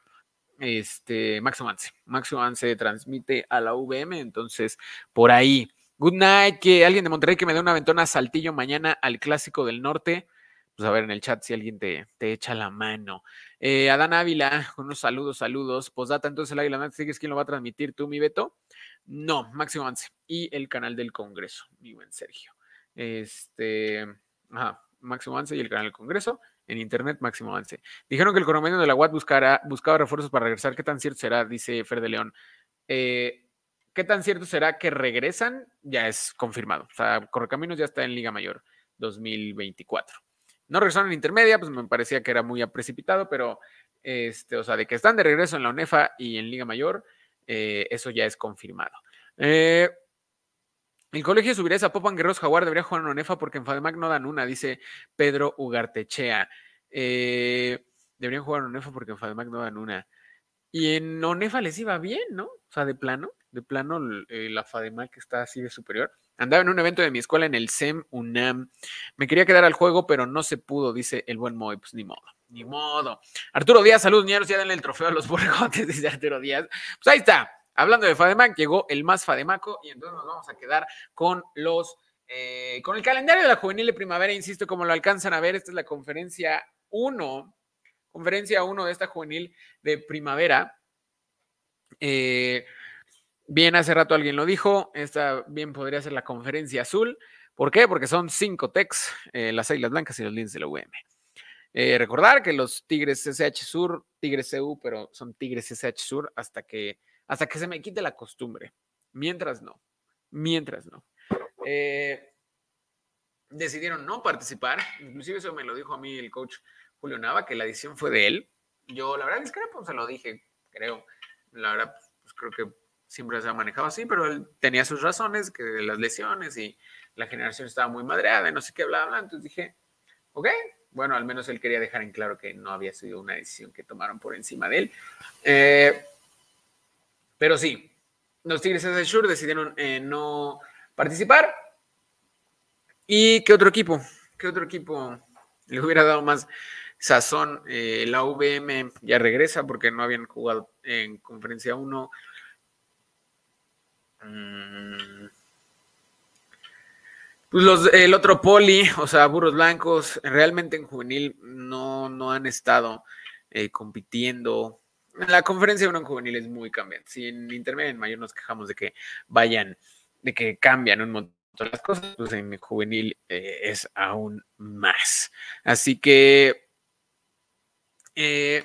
este Max Max transmite a la VM, entonces por ahí Good night, que alguien de Monterrey que me dé una ventona a Saltillo mañana al Clásico del Norte. Pues a ver en el chat si alguien te, echa la mano. Eh, Adán Ávila, unos saludos, saludos. Posdata, entonces el Águila ¿sigues quién lo va a transmitir tú, mi Beto? No, Máximo Avance y el canal del Congreso, mi buen Sergio. Este, ajá, Máximo Avance y el canal del Congreso. En internet, Máximo Avance. Dijeron que el coronel de la UAT buscará, buscaba refuerzos para regresar. ¿Qué tan cierto será? Dice Fer de León. Eh, ¿Qué tan cierto será que regresan? Ya es confirmado. O sea, Correcaminos ya está en Liga Mayor 2024. No regresaron en intermedia, pues me parecía que era muy precipitado, pero este, o sea, de que están de regreso en la UNEFA y en Liga Mayor, eh, eso ya es confirmado. Eh, el colegio subirá a Popan Guerreros Jaguar, debería jugar en UNEFA porque en FADEMAC no dan una, dice Pedro Ugartechea. Eh, deberían jugar en UNEFA porque en FADEMAC no dan una. Y en Onefa les iba bien, ¿no? O sea, de plano, de plano eh, la FADEMAC que está así de superior. Andaba en un evento de mi escuela en el SEM UNAM. Me quería quedar al juego, pero no se pudo, dice el buen Moe. Pues ni modo, ni modo. Arturo Díaz, salud, niños, ya denle el trofeo a los [LAUGHS] borregotes, dice Arturo Díaz. Pues ahí está. Hablando de FADEMAC, llegó el más FADEMACO y entonces nos vamos a quedar con los... Eh, con el calendario de la juvenil de primavera, insisto, como lo alcanzan a ver, esta es la conferencia 1 conferencia 1 de esta juvenil de primavera. Eh, bien, hace rato alguien lo dijo, esta bien podría ser la conferencia azul. ¿Por qué? Porque son cinco techs, eh, las Islas Blancas y los Lins de la UM. recordar que los Tigres SH Sur, Tigres CU, pero son Tigres SH Sur hasta que, hasta que se me quite la costumbre. Mientras no, mientras no. decidieron no participar, inclusive eso me lo dijo a mí el coach Julio Nava, que la decisión fue de él. Yo, la verdad, discrepo, pues, se lo dije, creo. La verdad, pues creo que siempre se ha manejado así, pero él tenía sus razones, que las lesiones y la generación estaba muy madreada, y no sé qué, bla, bla. Entonces dije, ok, bueno, al menos él quería dejar en claro que no había sido una decisión que tomaron por encima de él. Eh, pero sí, los Tigres de Sure decidieron eh, no participar. ¿Y qué otro equipo? ¿Qué otro equipo le hubiera dado más? sazón. Eh, la VM ya regresa porque no habían jugado en conferencia 1. Mm. Pues los, el otro poli, o sea, Burros Blancos, realmente en juvenil no, no han estado eh, compitiendo. La conferencia 1 en juvenil es muy cambiante. Si en intermedio en mayor nos quejamos de que vayan, de que cambian un montón las cosas, pues en juvenil eh, es aún más. Así que eh,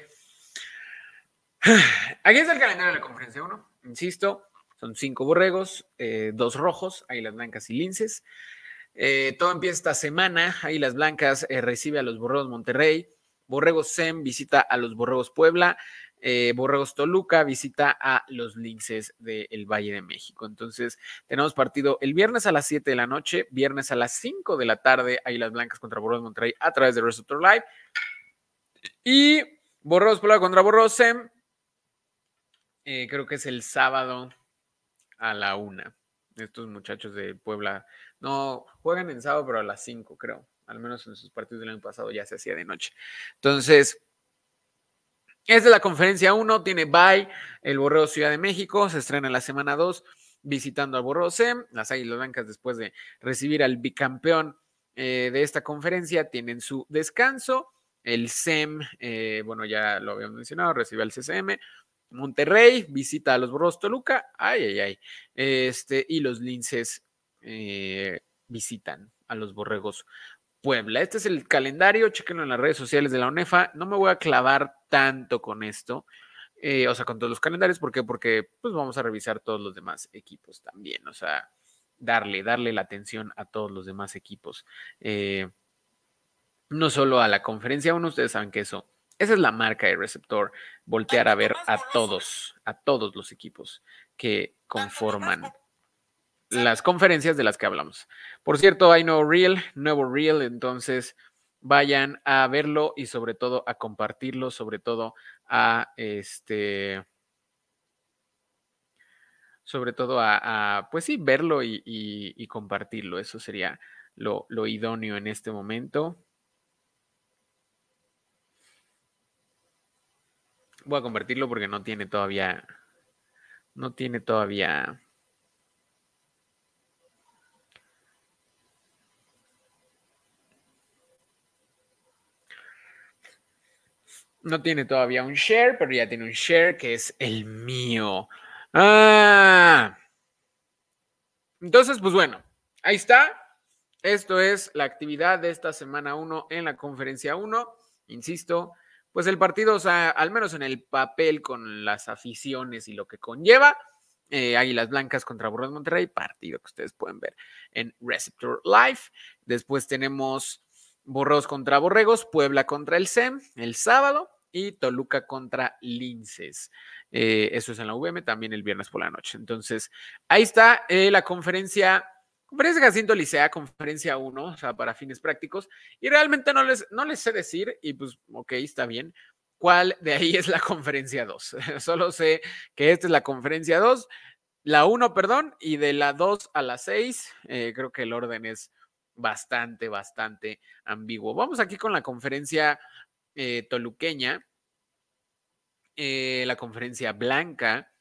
[SIGHS] aquí está el calendario de la conferencia 1, insisto, son cinco borregos, eh, dos rojos, águilas blancas y linces. Eh, todo empieza esta semana, águilas blancas recibe a los borregos Monterrey, borregos SEM visita a los borregos Puebla, Borregos Toluca visita a los linces del Valle de México. Entonces, tenemos partido el viernes a las 7 de la noche, viernes a las 5 de la tarde, Águilas Blancas contra Borregos Monterrey a través de Resultor Live. Y Borros Puebla contra Borros eh, creo que es el sábado a la una. Estos muchachos de Puebla no juegan en sábado, pero a las cinco, creo. Al menos en sus partidos del año pasado ya se hacía de noche. Entonces, es de la conferencia uno, tiene Bay, el Borreos Ciudad de México, se estrena la semana 2 visitando a Borreo las Águilas Blancas después de recibir al bicampeón eh, de esta conferencia tienen su descanso el SEM, eh, bueno, ya lo habíamos mencionado, recibe al CCM. Monterrey visita a los Borros Toluca, ay, ay, ay. Este, y los Linces eh, visitan a los Borregos Puebla. Este es el calendario, chequenlo en las redes sociales de la UNEFA. No me voy a clavar tanto con esto, eh, o sea, con todos los calendarios, ¿por qué? Porque pues vamos a revisar todos los demás equipos también, o sea, darle, darle la atención a todos los demás equipos no solo a la conferencia uno ustedes saben que eso, esa es la marca de receptor, voltear a ver a todos, a todos los equipos que conforman las conferencias de las que hablamos. Por cierto, hay nuevo reel, nuevo reel, entonces vayan a verlo y sobre todo a compartirlo, sobre todo a este, sobre todo a, pues sí, verlo y, compartirlo. Eso sería lo idóneo en este momento. voy a convertirlo porque no tiene todavía. No tiene todavía. No tiene todavía un share, pero ya tiene un share que es el mío. Ah. Entonces, pues bueno, ahí está. Esto es la actividad de esta semana 1 en la conferencia 1. Insisto, pues el partido, o sea, al menos en el papel, con las aficiones y lo que conlleva, eh, Águilas Blancas contra Burros Monterrey, partido que ustedes pueden ver en Receptor Live. Después tenemos Borros contra Borregos, Puebla contra el SEM el sábado y Toluca contra Linces. Eh, eso es en la VM, también el viernes por la noche. Entonces, ahí está eh, la conferencia Conferencia Jacinto Licea, conferencia 1, o sea, para fines prácticos. Y realmente no les, no les sé decir, y pues, ok, está bien, cuál de ahí [LAUGHS] es la conferencia 2. [LAUGHS] Solo sé que esta es la conferencia 2, la 1, perdón, y de la 2 a la 6, eh, creo que el orden es bastante, bastante ambiguo. Vamos aquí con la conferencia eh, toluqueña, eh, la conferencia blanca.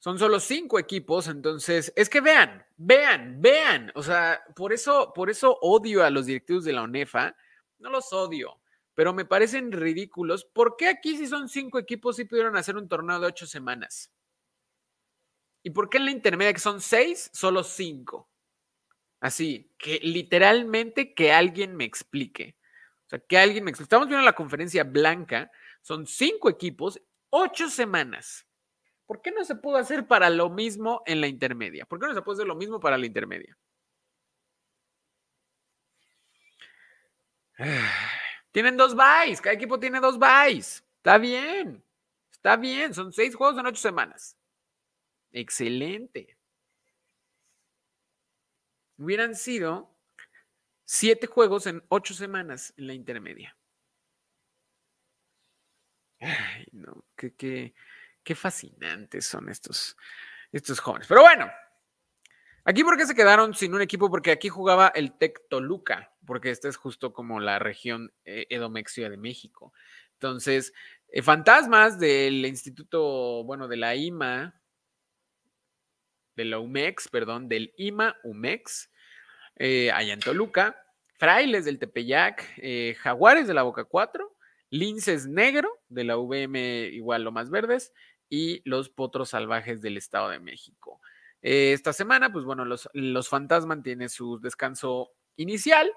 Son solo cinco equipos, entonces es que vean, vean, vean. O sea, por eso, por eso odio a los directivos de la ONEFA, No los odio, pero me parecen ridículos. ¿Por qué aquí si son cinco equipos sí pudieron hacer un torneo de ocho semanas? ¿Y por qué en la intermedia que son seis, solo cinco? Así, que literalmente que alguien me explique. O sea, que alguien me explique. Estamos viendo la conferencia blanca, son cinco equipos, ocho semanas. ¿Por qué no se pudo hacer para lo mismo en la intermedia? ¿Por qué no se puede hacer lo mismo para la intermedia? [SIGHS] Tienen dos buys, cada equipo tiene dos buys. Está bien, está bien, son seis juegos en ocho semanas. Excelente. Hubieran sido siete juegos en ocho semanas en la intermedia. Ay, no, qué que Qué fascinantes son estos, estos jóvenes. Pero bueno, aquí porque se quedaron sin un equipo, porque aquí jugaba el Tec Toluca, porque esta es justo como la región eh, Edomexia de México. Entonces, eh, fantasmas del instituto, bueno, de la IMA, de la UMEX, perdón, del IMA UMEX, eh, allá en Toluca, Frailes del Tepeyac, eh, Jaguares de la Boca 4, Linces Negro de la VM igual lo más verdes, y los potros salvajes del Estado de México. Eh, esta semana, pues bueno, los, los fantasmas tienen su descanso inicial.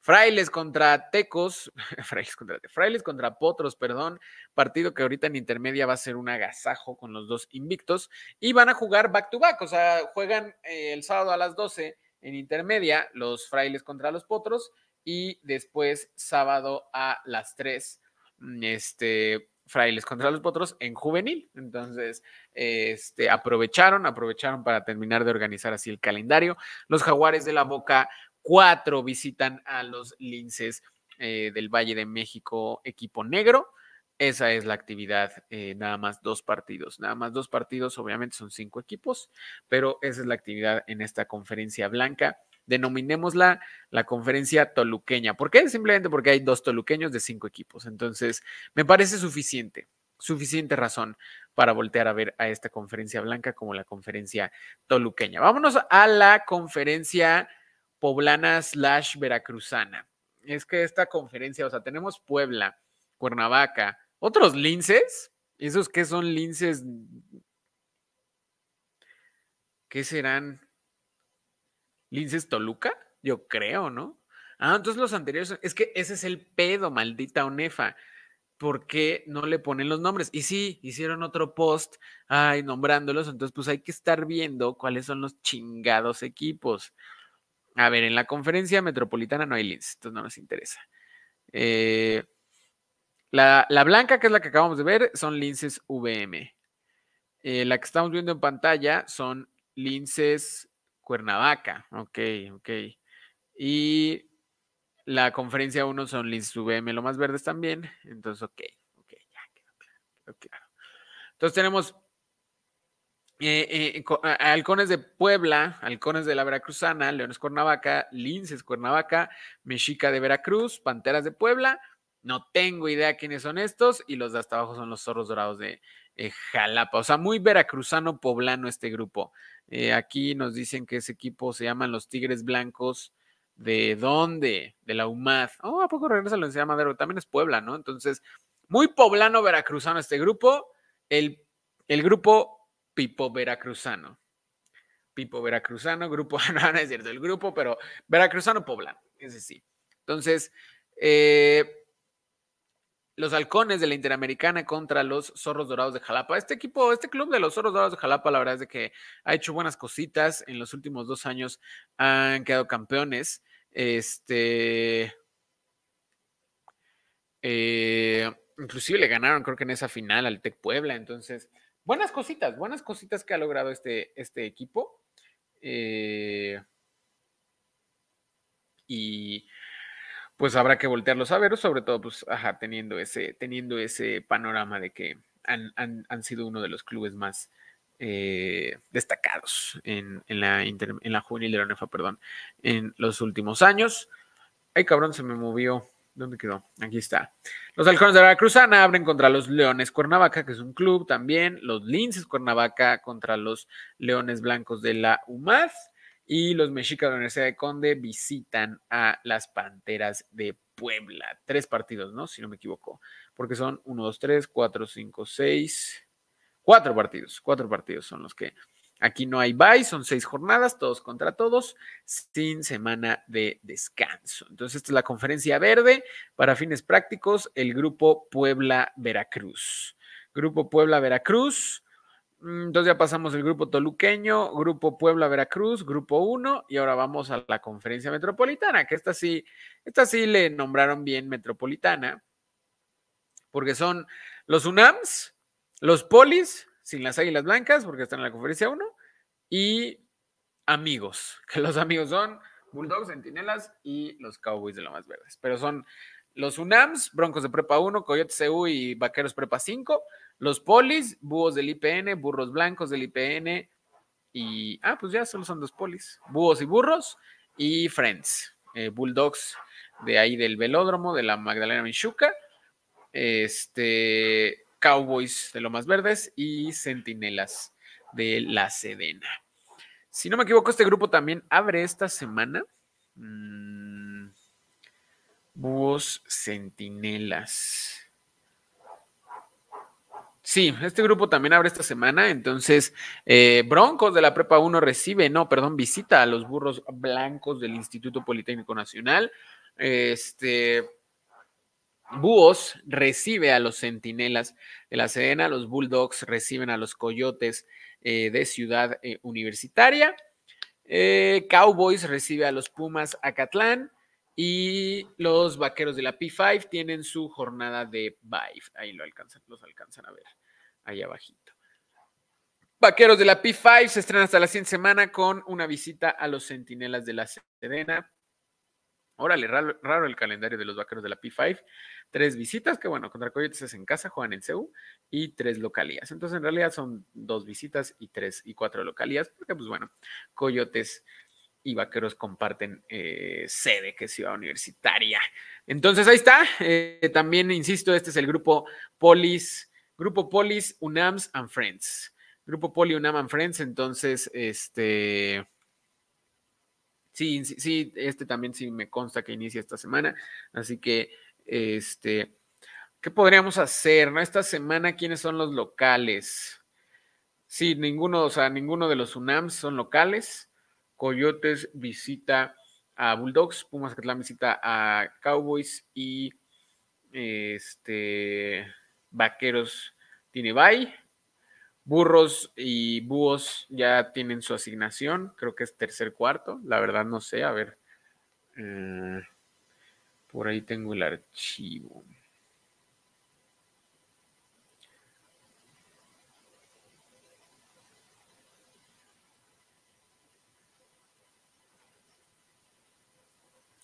Frailes contra Tecos, [LAUGHS] frailes contra, frailes contra Potros, perdón, partido que ahorita en intermedia va a ser un agasajo con los dos invictos y van a jugar back to back, o sea, juegan eh, el sábado a las 12 en intermedia los Frailes contra los Potros y después sábado a las 3 mm, este, Frailes contra los Potros en juvenil. Entonces, este, aprovecharon, aprovecharon para terminar de organizar así el calendario. Los Jaguares de la Boca 4 visitan a los Linces eh, del Valle de México, equipo negro. Esa es la actividad, eh, nada más dos partidos, nada más dos partidos, obviamente son cinco equipos, pero esa es la actividad en esta conferencia blanca denominémosla la conferencia toluqueña. ¿Por qué? Simplemente porque hay dos toluqueños de cinco equipos. Entonces, me parece suficiente, suficiente razón para voltear a ver a esta conferencia blanca como la conferencia toluqueña. Vámonos a la conferencia poblana slash veracruzana. Es que esta conferencia, o sea, tenemos Puebla, Cuernavaca, otros linces, esos que son linces, ¿qué serán? Linces Toluca, yo creo, ¿no? Ah, entonces los anteriores, es que ese es el pedo, maldita Onefa. ¿Por qué no le ponen los nombres? Y sí, hicieron otro post, ay, nombrándolos, entonces pues hay que estar viendo cuáles son los chingados equipos. A ver, en la conferencia metropolitana no hay linces, entonces no nos interesa. Eh, la, blanca, que es la que acabamos de ver, son linces VM. Eh, la que estamos viendo en pantalla son linces Cuernavaca, ok, ok. Y la conferencia 1 son Lins UBM, lo más verdes también. Entonces, ok, ok, ya quedó claro. Entonces tenemos eh, eh, halcones de Puebla, halcones de la Veracruzana, leones Cuernavaca, linces Cuernavaca, mexica de Veracruz, panteras de Puebla. No tengo idea quiénes son estos y los de hasta abajo son los zorros dorados de eh, Jalapa. O sea, muy veracruzano poblano este grupo. Eh, aquí nos dicen que ese equipo se llaman los Tigres Blancos. ¿De dónde? De la UMAD. Oh, ¿a poco regresa la Universidad Madero? También es Puebla, ¿no? Entonces, muy poblano veracruzano este grupo. El, el grupo Pipo Veracruzano. Pipo Veracruzano, grupo, [LAUGHS] no, no es cierto, el grupo, pero Veracruzano Poblano, es sí. Entonces, eh, los halcones de la Interamericana contra los Zorros Dorados de Jalapa. Este equipo, este club de los Zorros Dorados de Jalapa, la verdad es de que ha hecho buenas cositas. En los últimos dos años han quedado campeones. Este. Eh, inclusive le ganaron, creo que en esa final al Tec Puebla. Entonces, buenas cositas, buenas cositas que ha logrado este, este equipo. Eh, y pues habrá que voltearlos a ver, sobre todo, pues, teniendo ese, teniendo ese panorama de que han, sido uno de los clubes más eh, destacados en, la inter, en la juvenil de la UNEFA, perdón, en los últimos años. Ay, cabrón, se me movió. ¿Dónde quedó? Aquí está. Los Halcones de Veracruzana abren contra los Leones Cuernavaca, que es un club también. Los Linces Cuernavaca contra los Leones Blancos de la UMAS y los mexicanos de la Universidad de Conde visitan a las Panteras de Puebla. Tres partidos, ¿no? Si no me equivoco, porque son 1, dos, tres, cuatro, cinco, seis, cuatro partidos, cuatro partidos son los que... Aquí no hay bye, son seis jornadas, todos contra todos, sin semana de descanso. Entonces, esta es la conferencia verde para fines prácticos, el grupo Puebla-Veracruz. Grupo Puebla-Veracruz, entonces mm, ya pasamos el grupo toluqueño, grupo Puebla Veracruz, grupo 1 y ahora vamos a la conferencia metropolitana, que esta sí, esta sí le nombraron bien metropolitana, porque son los UNAMS, los Polis, sin las Águilas Blancas, porque están en la conferencia 1, y amigos, [LAUGHS] que los amigos son Bulldogs, Centinelas y los Cowboys de más Verdes, pero son los UNAMS, Broncos de Prepa 1, Coyotes CU y Vaqueros Prepa 5 los polis, búhos del IPN, burros blancos del IPN y... Ah, pues ya solo son dos polis. Búhos y burros y Friends. Eh, Bulldogs de ahí del velódromo de la Magdalena Michuca. Este... Cowboys de Lomas Verdes y Centinelas de La Sedena. Si no me equivoco, este grupo también abre esta semana. Mm, búhos Centinelas. Sí, este grupo también abre esta semana, entonces eh, Broncos de la Prepa 1 recibe, no, perdón, visita a los burros blancos del Instituto Politécnico Nacional. Este, Búhos recibe a los centinelas de la Sedena, los Bulldogs reciben a los coyotes eh, de Ciudad eh, Universitaria, Cowboys recibe a los Pumas Acatlán, y los vaqueros de la P5 tienen su jornada de Vive. Ahí lo alcanzan, los alcanzan a ver. Ahí abajito. Vaqueros de la P5 se estrena hasta la siguiente semana con una visita a los centinelas de la Sedena. Órale, raro, raro, el calendario de los vaqueros de la P5. Tres visitas, que bueno, contra Coyotes es en casa, juegan en CEU, y tres localías. Entonces, en realidad son dos visitas y tres y cuatro localías, porque pues bueno, Coyotes y Vaqueros comparten eh, sede, que es Ciudad Universitaria. Entonces ahí está. Eh, también, insisto, este es el grupo Polis, Grupo Polis, UNAMS and Friends. Grupo Poli, UNAM and Friends. Entonces, este. Sí, sí, este también sí me consta que inicia esta semana. Así que, este. ¿Qué podríamos hacer? ¿No? Esta semana, ¿quiénes son los locales? Sí, ninguno, o sea, ninguno de los UNAMs son locales. Coyotes visita a Bulldogs, Pumas Catlán visita a Cowboys y este, Vaqueros tiene bye. Burros y Búhos ya tienen su asignación, creo que es tercer cuarto, la verdad no sé, a ver. Eh, por ahí tengo el archivo.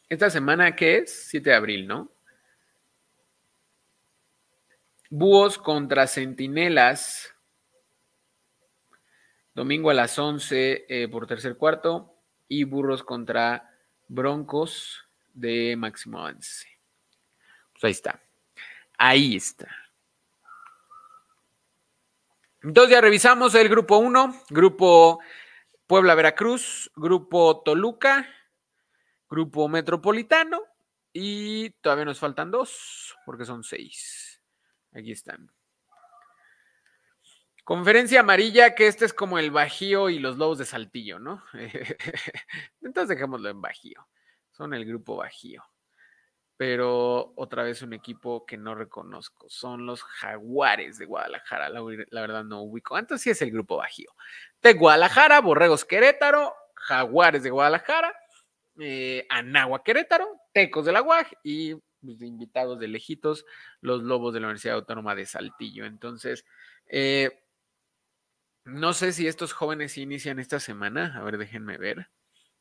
Esta semana, que es? 7 de abril, ¿no? Búhos contra Centinelas. Domingo a las 11 eh, por tercer cuarto. Y Burros contra Broncos de máximo avance. Pues ahí está. Ahí está. Entonces ya revisamos el grupo 1, grupo Puebla-Veracruz, grupo Toluca, Grupo Metropolitano. Y todavía nos faltan dos, porque son seis. Aquí están. Conferencia amarilla, que este es como el Bajío y los Lobos de Saltillo, ¿no? [LAUGHS] Entonces dejémoslo en Bajío. Son el grupo Bajío. Pero otra vez un equipo que no reconozco. Son los Jaguares de Guadalajara. La, verdad no ubico. Entonces sí es el grupo Bajío. De Guadalajara, Borregos Querétaro, Jaguares de Guadalajara, eh, Anagua Querétaro, Tecos de la y pues, invitados de lejitos, los Lobos de la Universidad Autónoma de Saltillo. Entonces, eh, no sé si estos jóvenes inician esta semana. A ver, déjenme ver,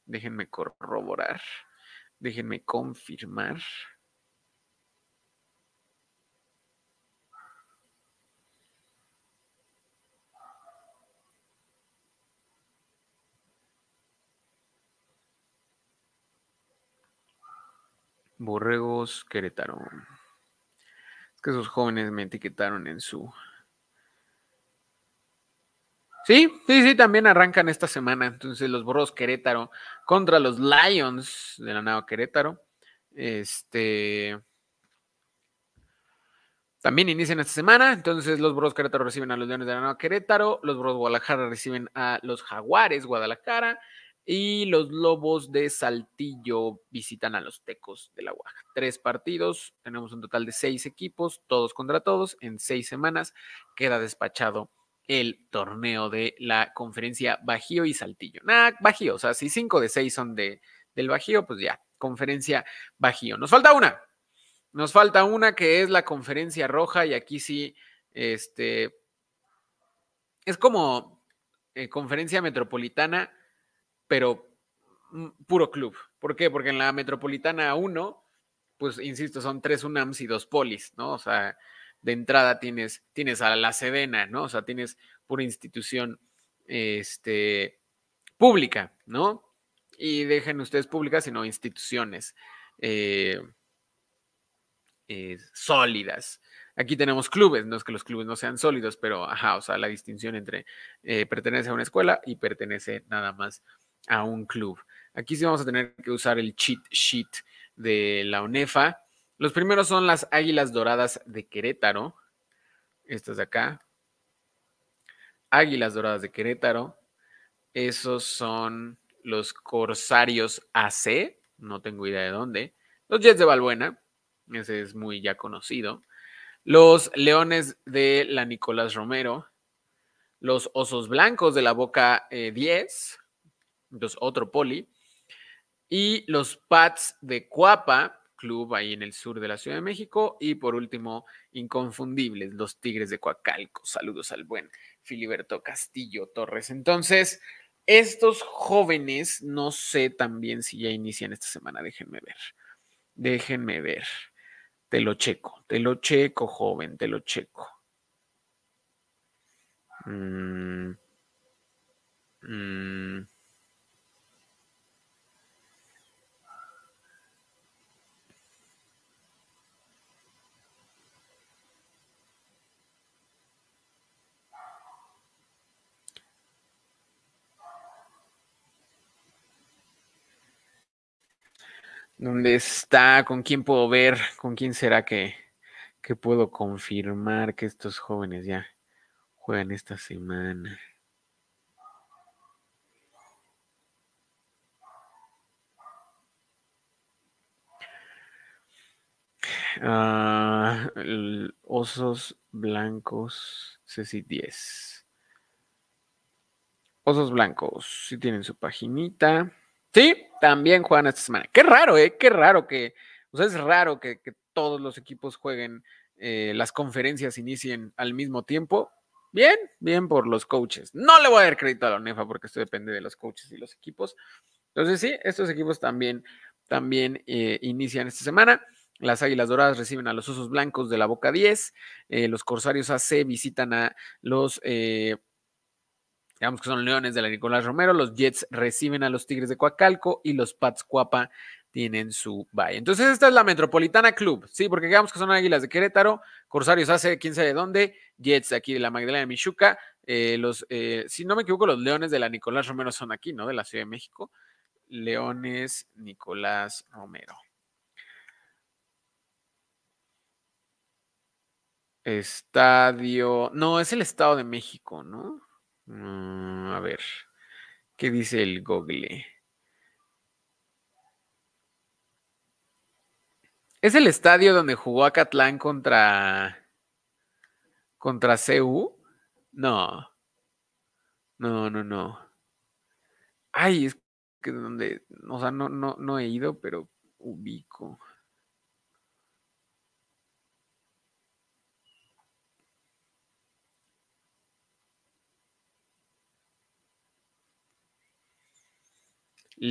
déjenme corroborar, déjenme confirmar. Borregos Querétaro. Es que esos jóvenes me etiquetaron en su. Sí, sí, sí, también arrancan esta semana. Entonces, los Borros Querétaro contra los Lions de la Nava Querétaro. Este. También inician esta semana. Entonces, los Bros Querétaro reciben a los Leones de la Nueva Querétaro. Los Bros Guadalajara reciben a los Jaguares Guadalajara. Y los Lobos de Saltillo visitan a los Tecos de la Oaxaca. Tres partidos, tenemos un total de seis equipos, todos contra todos, en seis semanas queda despachado el torneo de la conferencia Bajío y Saltillo. Nah, Bajío, o sea, si cinco de seis son de, del Bajío, pues ya, conferencia Bajío. Nos falta una, nos falta una que es la conferencia roja y aquí sí, este, es como eh, conferencia metropolitana pero mm, puro club. ¿Por qué? Porque en la Metropolitana 1, pues insisto, son tres UNAMs y dos polis, ¿no? O sea, de entrada tienes, tienes a la Sedena, ¿no? O sea, tienes pura institución este, pública, ¿no? Y dejen ustedes públicas, sino instituciones eh, eh, sólidas. Aquí tenemos clubes, no es que los clubes no sean sólidos, pero ajá, o sea, la distinción entre eh, pertenece a una escuela y pertenece nada más a a un club. Aquí sí vamos a tener que usar el cheat sheet de la UNEFA. Los primeros son las Águilas Doradas de Querétaro. Estas de acá. Águilas Doradas de Querétaro. Esos son los Corsarios AC. No tengo idea de dónde. Los Jets de Balbuena. Ese es muy ya conocido. Los Leones de la Nicolás Romero. Los Osos Blancos de la Boca 10. Eh, entonces otro poli. Y los Pats de Cuapa, club ahí en el sur de la Ciudad de México. Y por último, inconfundibles, los Tigres de Coacalco. Saludos al buen Filiberto Castillo Torres. Entonces, estos jóvenes, no sé también si ya inician esta semana, déjenme ver. Déjenme ver. Te lo checo, te lo checo, joven, te lo checo. Mm, mm. ¿Dónde está? ¿Con quién puedo ver? ¿Con quién será que, que puedo confirmar que estos jóvenes ya juegan esta semana? Ah, osos blancos, Ceci 10. Osos blancos, si sí tienen su paginita. Sí, también juegan esta semana. Qué raro, ¿eh? Qué raro que. O sea, es raro que, todos los equipos jueguen, eh, las conferencias inicien al mismo tiempo. Bien, bien por los coaches. No le voy a dar crédito a la UNEFA porque esto depende de los coaches y los equipos. Entonces, sí, estos equipos también, también eh, inician esta semana. Las Águilas Doradas reciben a los Osos Blancos de la Boca 10. Eh, los Corsarios AC visitan a los Digamos que son Leones de la Nicolás Romero, los Jets reciben a los Tigres de Coacalco y los Pats Cuapa tienen su valle. Entonces, esta es la Metropolitana Club, sí, porque digamos que son Águilas de Querétaro, Corsarios hace quién sabe dónde, Jets aquí de la Magdalena de Michuca, eh, los, eh, si no me equivoco, los Leones de la Nicolás Romero son aquí, ¿no? De la Ciudad de México. Leones Nicolás Romero. Estadio. No, es el Estado de México, ¿no? Mm, a ver, ¿qué dice el Google? ¿Es el estadio donde jugó Acatlán contra contra CU? No. No, no, no. Ay, es que donde, o sea, no, no, no he ido, pero ubico.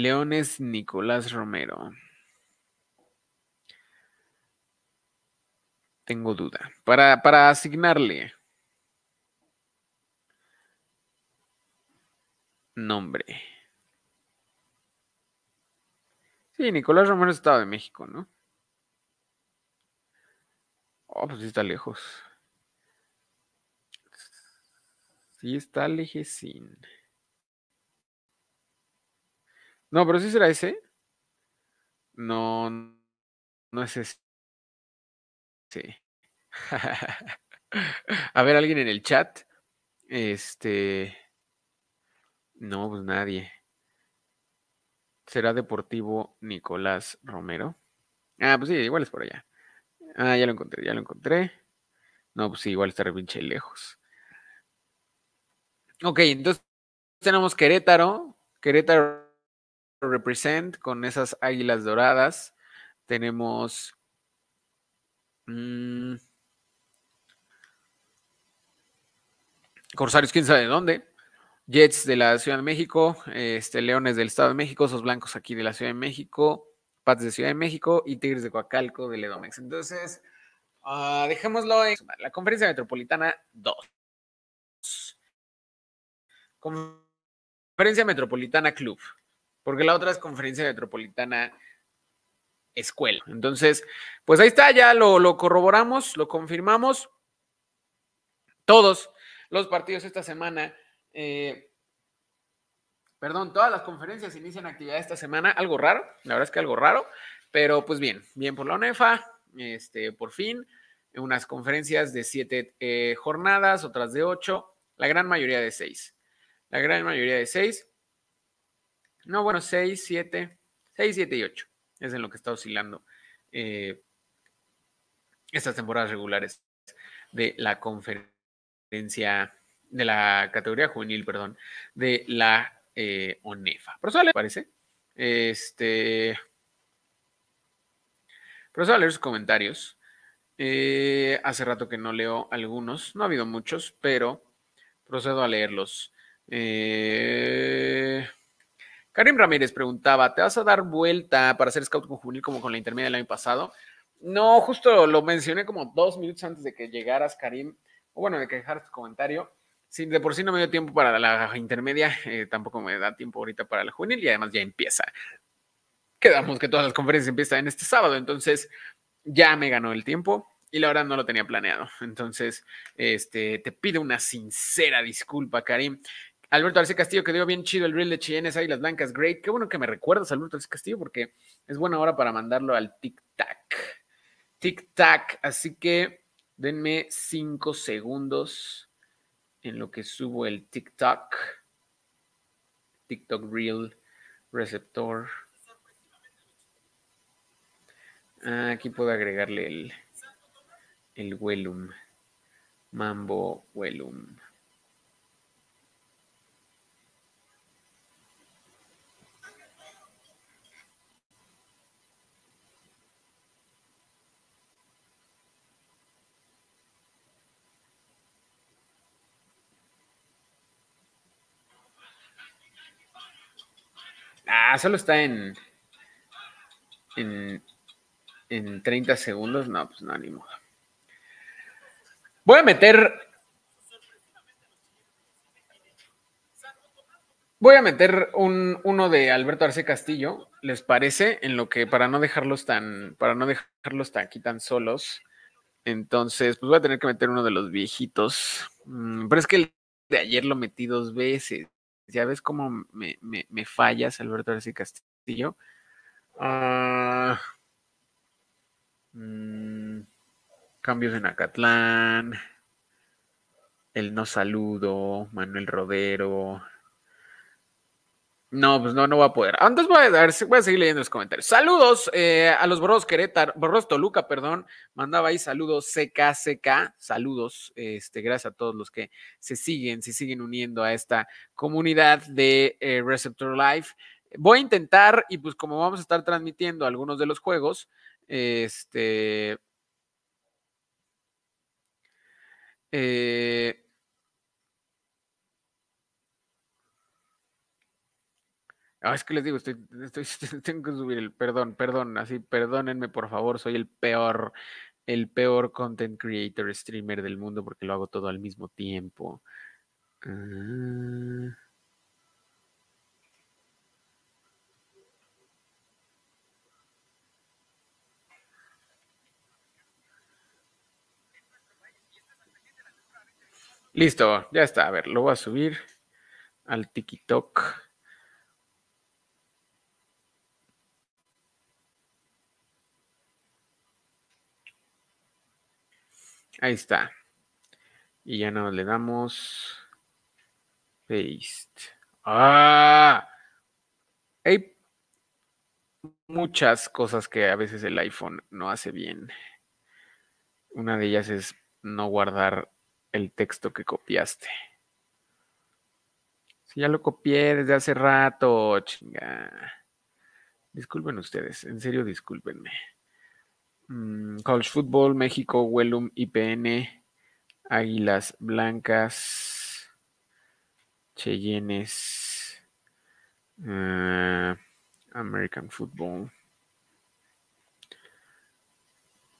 Leones Nicolás Romero. Tengo duda. Para, asignarle nombre. Sí, Nicolás Romero es Estado de México, ¿no? Oh, pues sí está lejos. Sí está lejecín. No, pero ¿sí será ese. No, no es ese. Sí. A ver, alguien en el chat. Este. No, pues nadie. ¿Será Deportivo Nicolás Romero? Ah, pues sí, igual es por allá. Ah, ya lo encontré, ya lo encontré. No, pues sí, igual está pinche lejos. Ok, entonces tenemos Querétaro. Querétaro Represent con esas águilas doradas. Tenemos. Mm, corsarios, quién sabe de dónde. Jets de la Ciudad de México, este, Leones del Estado de México, esos blancos aquí de la Ciudad de México, Pats de Ciudad de México y Tigres de Coacalco de Ledomex. Entonces, ah, dejémoslo en la Conferencia Metropolitana 2. Conferencia Metropolitana Club porque la otra es conferencia metropolitana escuela. Entonces, pues ahí está, ya lo, corroboramos, lo confirmamos. Todos los partidos esta semana, eh, perdón, todas las conferencias inician actividad esta semana, algo raro, la verdad es que algo raro, pero pues bien, bien por la UNEFA, este, por fin, unas conferencias de siete eh, jornadas, otras de ocho, la gran mayoría de seis, la gran mayoría de seis. No, bueno, 6, 7, 6, 7 y 8 es en lo que está oscilando eh, estas temporadas regulares de la conferencia, de la categoría juvenil, perdón, de la eh, ONEFA. Procedo le parece. Este. leer sus comentarios. Eh, hace rato que no leo algunos, no ha habido muchos, pero procedo a leerlos. Eh. Karim Ramírez preguntaba, ¿te vas a dar vuelta para hacer scout con juvenil como con la intermedia del año pasado? No, justo lo mencioné como dos minutos antes de que llegaras, Karim, o bueno, de que dejaras tu comentario. Sin de por sí no me dio tiempo para la intermedia, eh, tampoco me da tiempo ahorita para la juvenil y además ya empieza. Quedamos que todas las conferencias empiezan este sábado, entonces ya me ganó el tiempo y la verdad no lo tenía planeado. Entonces, este, te pido una sincera disculpa, Karim. Alberto Arce Castillo, que dio bien chido el reel de Chienes las Blancas. Great. Qué bueno que me recuerdas, Alberto Arce Castillo, porque es buena hora para mandarlo al tic-tac. Tic-tac. Así que denme cinco segundos en lo que subo el tic-tac. TikTok Reel Receptor. Ah, aquí puedo agregarle el, el Mambo Wellum. Ah, solo está en, en, en 30 segundos. No, pues no, ni modo. Voy a meter. Voy a meter un, uno de Alberto Arce Castillo, ¿les parece? En lo que, para no dejarlos tan, para no dejarlos tan aquí tan solos. Entonces, pues voy a tener que meter uno de los viejitos. Mm, pero es que el de ayer lo metí dos veces ya ves cómo me, fallas, Alberto García Castillo. Ah, mm, cambios en Acatlán. El no saludo, Manuel Rodero. No, pues no, no va a poder. Antes ah, voy a, seguir leyendo los comentarios. Saludos eh, a los Borros Querétaro, Borros Toluca, perdón. Mandaba ahí saludos CKCK. Saludos. Este, gracias a todos los que se siguen, se siguen uniendo a esta comunidad de eh, Receptor Life. Voy a intentar, y pues como vamos a estar transmitiendo algunos de los juegos, este. Eh, Ah, es que les digo, [LAUGHS] estoy, tengo que subir el perdón, perdón, así, perdónenme por favor, soy el peor, el peor content creator streamer del mundo porque lo hago todo al mismo tiempo. Ah. Listo, ya está. A ver, lo voy a subir al TikTok. Ahí está. Y ya nos le damos paste. ¡Ah! Hay muchas cosas que a veces el iPhone no hace bien. Una de ellas es no guardar el texto que copiaste. Si ya lo copié desde hace rato, chinga. Disculpen ustedes, en serio, discúlpenme. Mm, college Football, México, Wellum IPN, Águilas Blancas, Cheyennes, eh, American Football,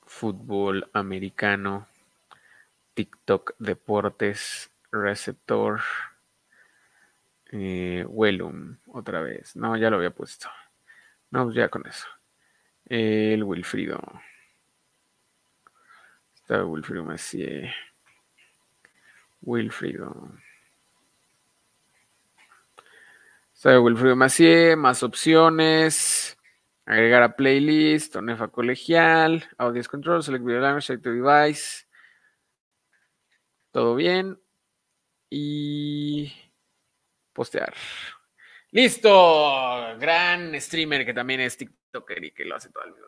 Fútbol Americano, TikTok Deportes, Receptor, eh, Wellum, otra vez. No, ya lo había puesto. No, pues ya con eso. El Wilfrido está Wilfrido Macié. Wilfrido. Sabe Wilfrido más opciones. Agregar a playlist, Onefa Colegial, Audio Control, Select Video Language, Select Device. Todo bien. Y postear. ¡Listo! Gran streamer que también es TikToker y que lo hace todo el mismo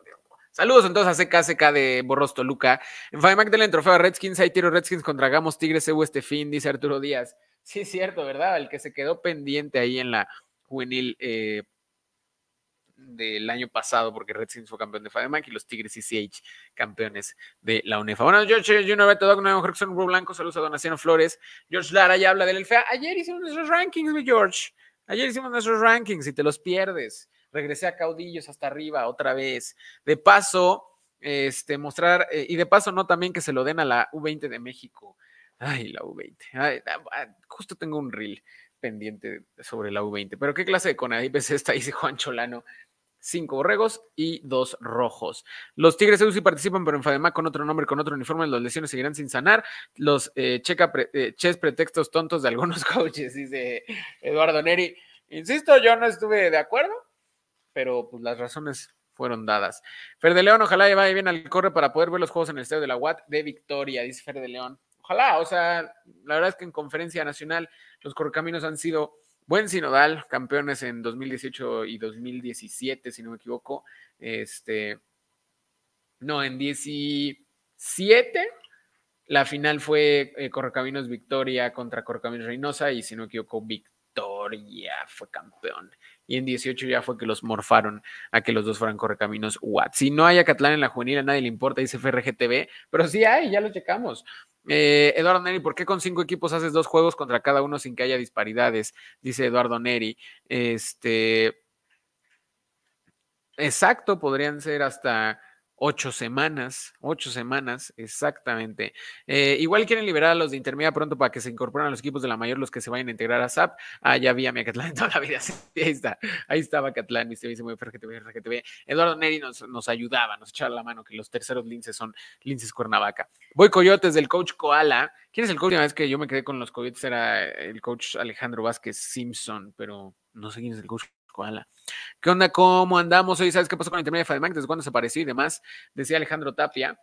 Saludos entonces a CKCK de Borros Toluca. En Fame del trofeo a Redskins, hay tiro Redskins contra Gamos Tigres, EU este fin, dice Arturo Díaz. Sí, es cierto, ¿verdad? El que se quedó pendiente ahí en la juvenil eh, del año pasado, porque Redskins fue campeón de FADEMAC y los Tigres CH campeones de la UNEFA. Bueno, George Junior Beto Dog, Nuevo Rubio Blanco, saludos a Donaciano Flores. George Lara ya habla del FEA. Ayer hicimos nuestros rankings, George. Ayer hicimos nuestros rankings y te los pierdes regresé a caudillos hasta arriba otra vez. De paso, este, mostrar, eh, y de paso no también que se lo den a la U20 de México. Ay, la U20. Ah, ah, justo tengo un reel pendiente sobre la U20. Pero ¿qué clase de conadipes es esta? [LAUGHS] Dice Juan Cholano. Cinco borregos y dos rojos. Los Tigres de UCI participan, pero en Fadema con otro nombre, con otro uniforme, las lesiones seguirán sin sanar. Los eh, checa eh, pretextos tontos de algunos [LAUGHS] coaches, dice Eduardo Neri. Insisto, yo no estuve de acuerdo, pero pues las razones fueron dadas. Fer de León, ojalá lleve vaya bien al corre para poder ver los juegos en el estadio de la UAT de Victoria, dice Fer de León. Ojalá, o sea, la verdad es que en Conferencia Nacional los correcaminos han sido buen sinodal, campeones en 2018 y 2017, si no me equivoco. Este, no, en 17 la final fue eh, Correcaminos Victoria contra Correcaminos Reynosa y si no me equivoco, Victoria ya fue campeón. Y en 18 ya fue que los morfaron a que los dos fueran correcaminos Si no hay Acatlán en la juvenil, a nadie le importa, dice FRGTV, pero sí hay, ya lo checamos. Eh, Eduardo Neri, ¿por qué con cinco equipos haces dos juegos contra cada uno sin que haya disparidades? Dice Eduardo Neri. Este. Exacto, podrían ser hasta ocho semanas, ocho semanas, exactamente. Eh, igual quieren liberar a los de intermedia pronto para que se incorporen a los equipos de la mayor, los que se vayan a integrar a SAP. Ah, ya vi a mi Acatlán [LAUGHS] toda la vida. ahí está, ahí estaba Catlán. dice muy Eduardo Neri nos, ayudaba, nos echaba la mano que los terceros linces son linces Cuernavaca. Voy Coyotes del coach Koala. ¿Quién es el coach? La vez que yo me quedé con los Coyotes era el coach Alejandro Vázquez Simpson, pero no sé quién es el coach ¿Qué onda? ¿Cómo andamos? Hoy sabes qué pasó con el intermedia de FADMAC? desde cuándo se apareció y demás, decía Alejandro Tapia.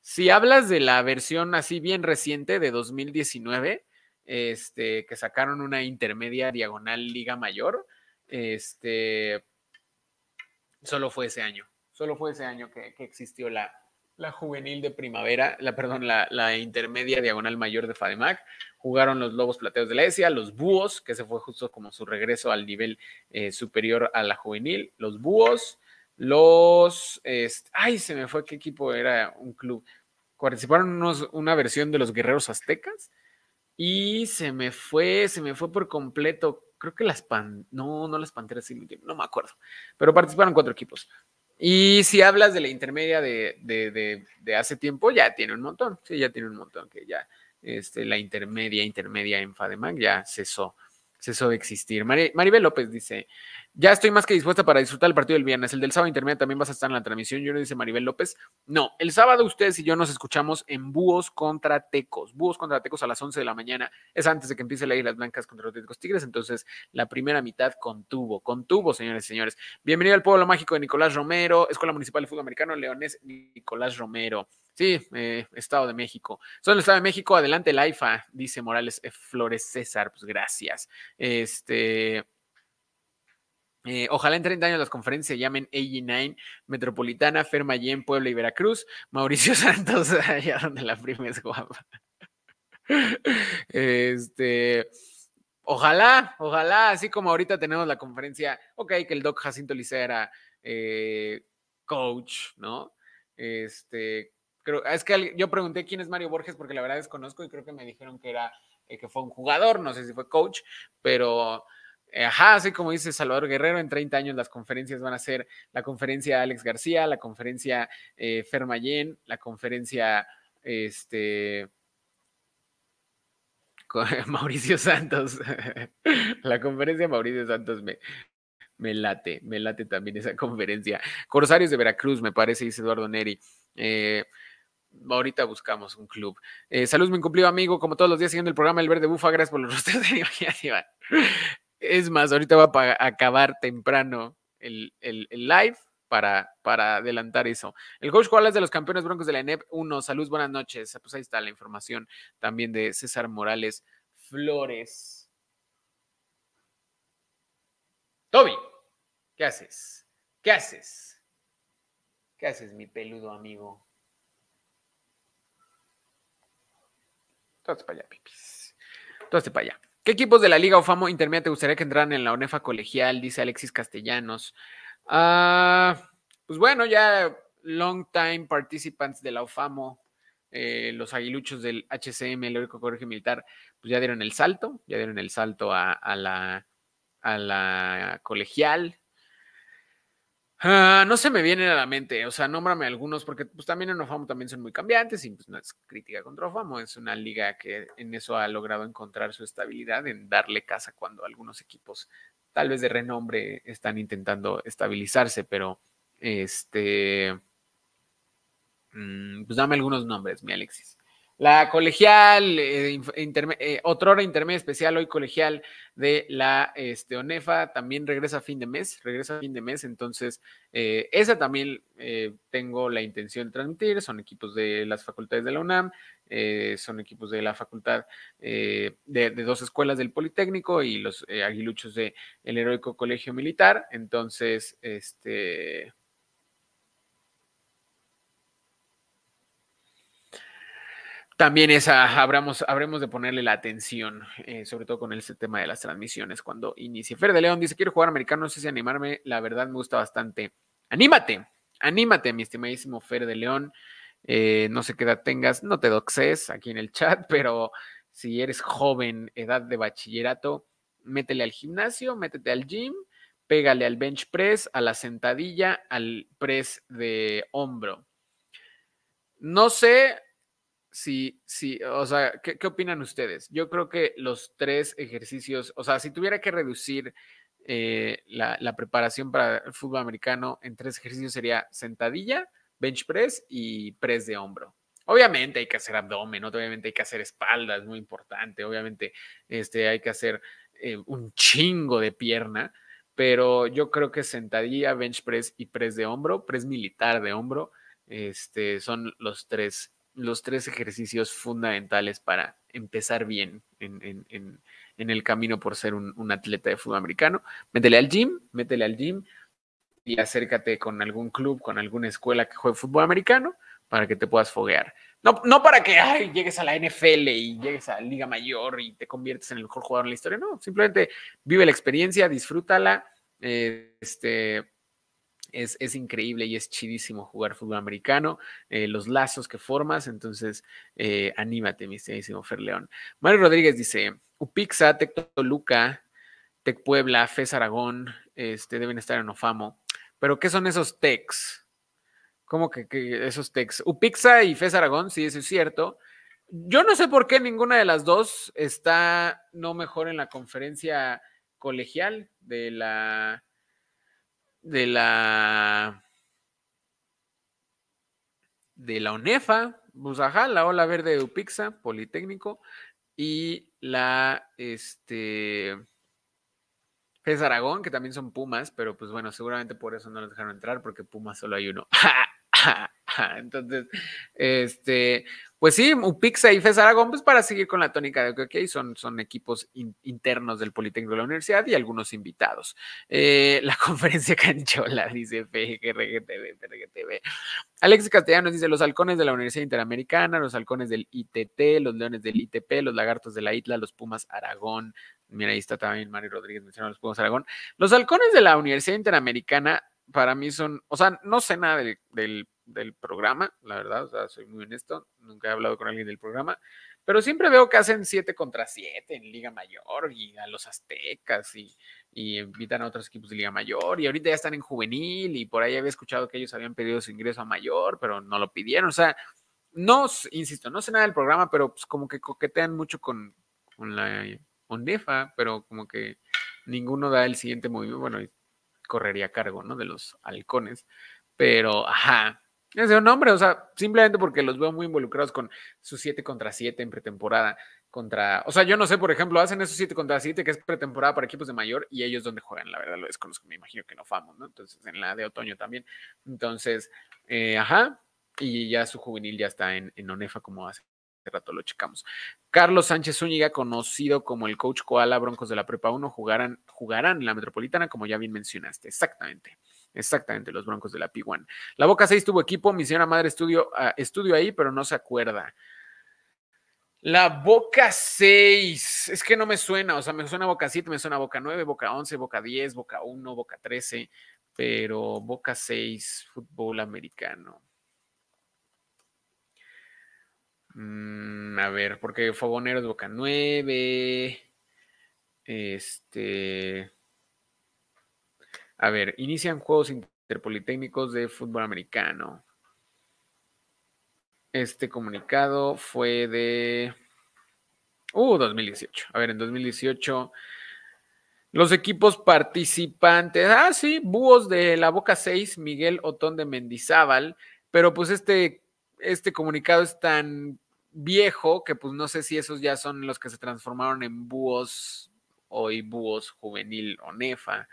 Si hablas de la versión así bien reciente de 2019, este, que sacaron una intermedia diagonal Liga Mayor, este, solo fue ese año, solo fue ese año que existió la, la juvenil de primavera, la, perdón, la, intermedia diagonal mayor de FADEMAC. Jugaron los Lobos Plateos de la ESIA, los Búhos, que se fue justo como su regreso al nivel eh, superior a la juvenil, los Búhos, los... Este, ay, se me fue qué equipo era un club. Participaron una versión de los Guerreros Aztecas y se me fue, se me fue por completo. Creo que las pan, no, no las panteras, no me acuerdo, pero participaron cuatro equipos. Y si hablas de la intermedia de, de, de, hace tiempo, ya tiene un montón. Sí, ya tiene un montón que ya este, la intermedia, intermedia en FADEMAC ya cesó, cesó de existir. Maribel López dice, ya estoy más que dispuesta para disfrutar el partido del viernes. El del sábado intermedio también vas a estar en la transmisión. Yo no dice Maribel López. No, el sábado ustedes y yo nos escuchamos en Búhos contra Tecos. Búhos contra Tecos a las 11 de la mañana. Es antes de que empiece la las Blancas contra los Tigres. Entonces, la primera mitad contuvo. Contuvo, señores y señores. Bienvenido al Pueblo Mágico de Nicolás Romero, Escuela Municipal de Fútbol Americano, Leones Nicolás Romero. Sí, eh, Estado de México. Son el Estado de México. Adelante, la AIFA, dice Morales Flores César. Pues gracias. Este. Eh, ojalá en 30 años las conferencias se llamen AG9, Metropolitana, en Puebla y Veracruz. Mauricio [LAUGHS] Santos, allá donde la prima es guapa. Este, ojalá, ojalá, así como ahorita tenemos la conferencia, ok, que el Doc Jacinto Licea era eh, coach, ¿no? Este, creo, es que yo pregunté quién es Mario Borges porque la verdad desconozco y creo que me dijeron que era, eh, que fue un jugador, no sé si fue coach, pero eh, ajá, así como dice Salvador Guerrero, en 30 años las conferencias van a ser la conferencia Alex García, la conferencia eh, Fermayen, la conferencia este, [LAUGHS] Mauricio Santos. [LAUGHS] la conferencia Mauricio Santos me, me late, me late también esa conferencia. Corsarios de Veracruz, me parece, dice Eduardo Neri. Eh, ahorita buscamos un club. Saludos, eh, salud, me incumplido, amigo. Como todos los días, siguiendo el programa El Verde Bufa, gracias por los rostros de [LAUGHS] Es más, ahorita va a acabar temprano el, live para, para, adelantar eso. El coach es de los campeones broncos de la ENEP 1. Saludos, buenas noches. Pues ahí está la información también de César Morales Flores. Toby, ¿qué haces? ¿Qué haces? ¿Qué haces, mi peludo amigo? Entonces para allá, pipis. Entonces para allá. ¿Qué equipos de la Liga Ofamo Intermedia te gustaría que entraran en la UNEFA colegial? Dice Alexis Castellanos. Ah, pues bueno, ya long time participants de la Ofamo, eh, los aguiluchos del HCM, el único Colegio Militar, pues ya dieron el salto, ya dieron el salto a, la, a la colegial, Ah, no se me vienen a la mente, o sea, nómbrame algunos, porque pues, también en Ofamo también son muy cambiantes y pues no es crítica contra Ofamo, es una liga que en eso ha logrado encontrar su estabilidad, en darle casa cuando algunos equipos, tal vez de renombre, están intentando estabilizarse, pero este, mm, pues dame algunos nombres, mi Alexis. La colegial, eh, eh, otra hora intermedia especial, hoy colegial de la este, ONEFA, también regresa a fin de mes, regresa a fin de mes, entonces eh, esa también eh, tengo la intención de transmitir, son equipos de las facultades de la UNAM, son equipos de la facultad de, dos escuelas del Politécnico y los aguiluchos del el Heroico Colegio Militar, entonces, este también esa habremos de ponerle la atención, eh, sobre todo con el tema de las transmisiones cuando inicie. Fer de León dice, quiero jugar americano, no sé si animarme, la verdad me gusta bastante. Anímate, anímate, mi estimadísimo Fer de León. Eh, no sé qué edad tengas, no te doxes aquí en el chat, [LAUGHS] pero si eres joven, edad de bachillerato, métele al gimnasio, métete al gym, pégale al bench press, a la sentadilla, al press de hombro. No sé, Sí, sí, o sea, ¿qué, opinan ustedes? Yo creo que los tres ejercicios, o sea, si tuviera que reducir eh, la, preparación para el fútbol americano en tres ejercicios sería sentadilla, bench press y press de hombro. Obviamente hay que hacer abdomen, obviamente hay que hacer espalda, es muy importante, obviamente este, hay que hacer eh, un chingo de pierna, pero yo creo que sentadilla, bench press y press de hombro, press militar de hombro, este, son los tres los tres ejercicios fundamentales para empezar bien en, el camino por ser un, atleta de fútbol americano. Métele al gym, métele al gym y acércate con algún club, con alguna escuela que juegue fútbol americano para que te puedas foguear. No, no para que llegues a la NFL y llegues a la Liga Mayor y te conviertes en el mejor jugador de la historia. No, simplemente vive la experiencia, disfrútala, eh, este, es, increíble y es chidísimo jugar fútbol americano, eh, los lazos que formas, entonces eh, anímate, mi estimadísimo Fer León. Mario Rodríguez dice, Upixa, Tec Toluca, Tec Puebla, FES Aragón, este, deben estar en Ofamo, pero ¿qué son esos Tecs? ¿Cómo que, esos Tecs? Upixa y FES Aragón, sí, eso es cierto. Yo no sé por qué ninguna de las dos está no mejor en la conferencia colegial de la de la de la UNEFA, pues, la Ola Verde de Upixa, Politécnico, y la este Fez Aragón, que también son Pumas, pero pues bueno, seguramente por eso no los dejaron entrar, porque Pumas solo hay uno. [LAUGHS] Entonces, este, pues sí, Upixa y FES Aragón, pues para seguir con la tónica de que son, son equipos internos del Politécnico de la Universidad y algunos invitados. Eh, la [LAUGHS] conferencia canchola, dice FGRGTV. Alex Castellanos dice, los halcones de la Universidad Interamericana, los halcones del ITT, los leones del ITP, los lagartos de la ITLA, los pumas Aragón. Mira, ahí está también Mario Rodríguez mencionando los pumas Aragón. Los halcones de la Universidad Interamericana para mí son, o sea, no sé nada del del programa, la verdad, o sea, soy muy honesto, nunca he hablado con alguien del programa, pero siempre veo que hacen 7 contra 7 en Liga Mayor y a los aztecas y, invitan a otros equipos de Liga Mayor y ahorita ya están en juvenil y por ahí había escuchado que ellos habían pedido su ingreso a mayor, pero no lo pidieron, o sea, no, insisto, no sé nada del programa, pero pues como que coquetean mucho con, la ONEFA, pero como que ninguno da el siguiente movimiento, bueno, correría a cargo, ¿no? De los halcones, pero, ajá, un nombre, o sea, simplemente porque los veo muy involucrados con su 7 contra 7 en pretemporada. Contra, o sea, yo no sé, por ejemplo, hacen esos 7 contra 7 que es pretemporada para equipos de mayor y ellos donde juegan, la verdad lo desconozco, me imagino que no famos, ¿no? Entonces, en la de otoño también. Entonces, eh, ajá, y ya su juvenil ya está en, en Onefa como hace rato lo checamos. Carlos Sánchez Zúñiga, conocido como el coach Koala Broncos de la Prepa 1, jugarán, jugarán en la Metropolitana, como ya bien mencionaste, exactamente. Exactamente, los Broncos de la P1. La Boca 6 tuvo equipo, mi señora madre estudió, ah, ahí, pero no se acuerda. La Boca 6, es que no me suena, o sea, me suena Boca 7, me suena Boca 9, Boca 11, Boca 10, Boca 1, Boca 13, pero Boca 6, fútbol americano. Mm, a ver, porque Fogonero es Boca 9, este... A ver, inician Juegos Interpolitécnicos de Fútbol Americano. Este comunicado fue de... Uh, 2018. A ver, en 2018... Los equipos participantes. Ah, sí, Búhos de la Boca 6, Miguel Otón de Mendizábal. Pero pues este, este comunicado es tan viejo que pues no sé si esos ya son los que se transformaron en Búhos hoy Búhos Juvenil o Nefa.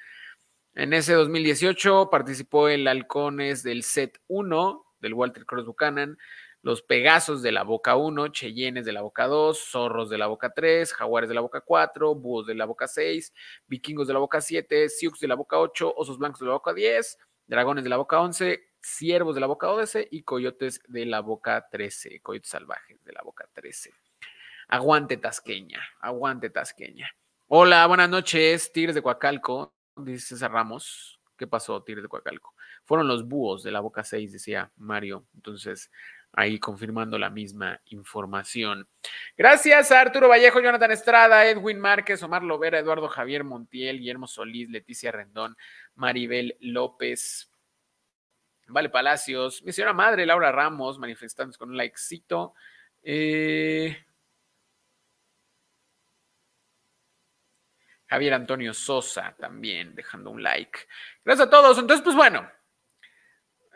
En ese 2018 participó el Halcones del Set 1 del Walter Cross Buchanan, los Pegasos de la Boca 1, Cheyennes de la Boca 2, Zorros de la Boca 3, Jaguares de la Boca 4, Búhos de la Boca 6, Vikingos de la Boca 7, Sioux de la Boca 8, Osos Blancos de la Boca 10, Dragones de la Boca 11, Ciervos de la Boca 12 y Coyotes de la Boca 13, Coyotes Salvajes de la Boca 13. Aguante Tasqueña, aguante Tasqueña. Hola, buenas noches, Tigres de Coacalco dice Ramos, ¿qué pasó, tigre de Coacalco? Fueron los búhos de la Boca 6, decía Mario. Entonces, ahí confirmando la misma información. Gracias a Arturo Vallejo, Jonathan Estrada, Edwin Márquez, Omar Lovera, Eduardo Javier Montiel, Guillermo Solís, Leticia Rendón, Maribel López. Vale Palacios, mi señora madre, Laura Ramos, manifestantes con un likecito. Eh, Javier Antonio Sosa también dejando un like. Gracias a todos. Entonces, pues bueno,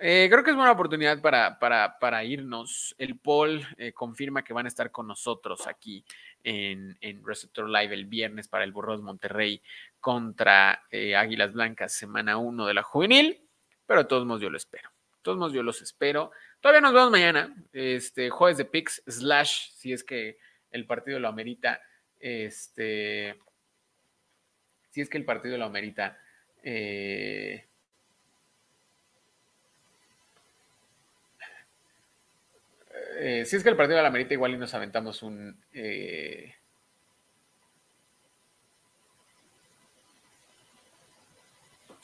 eh, creo que es buena oportunidad para, para, irnos. El Paul eh, confirma que van a estar con nosotros aquí en, Receptor Live el viernes para el Burros Monterrey contra eh, Águilas Blancas, semana 1 de la juvenil. Pero de todos modos yo lo espero. De todos modos yo los espero. Todavía nos vemos mañana, este, jueves de PIX slash, si es que el partido lo amerita. Este si es que el partido de la eh, eh, si es que el partido de la merita, igual y nos aventamos un. Eh,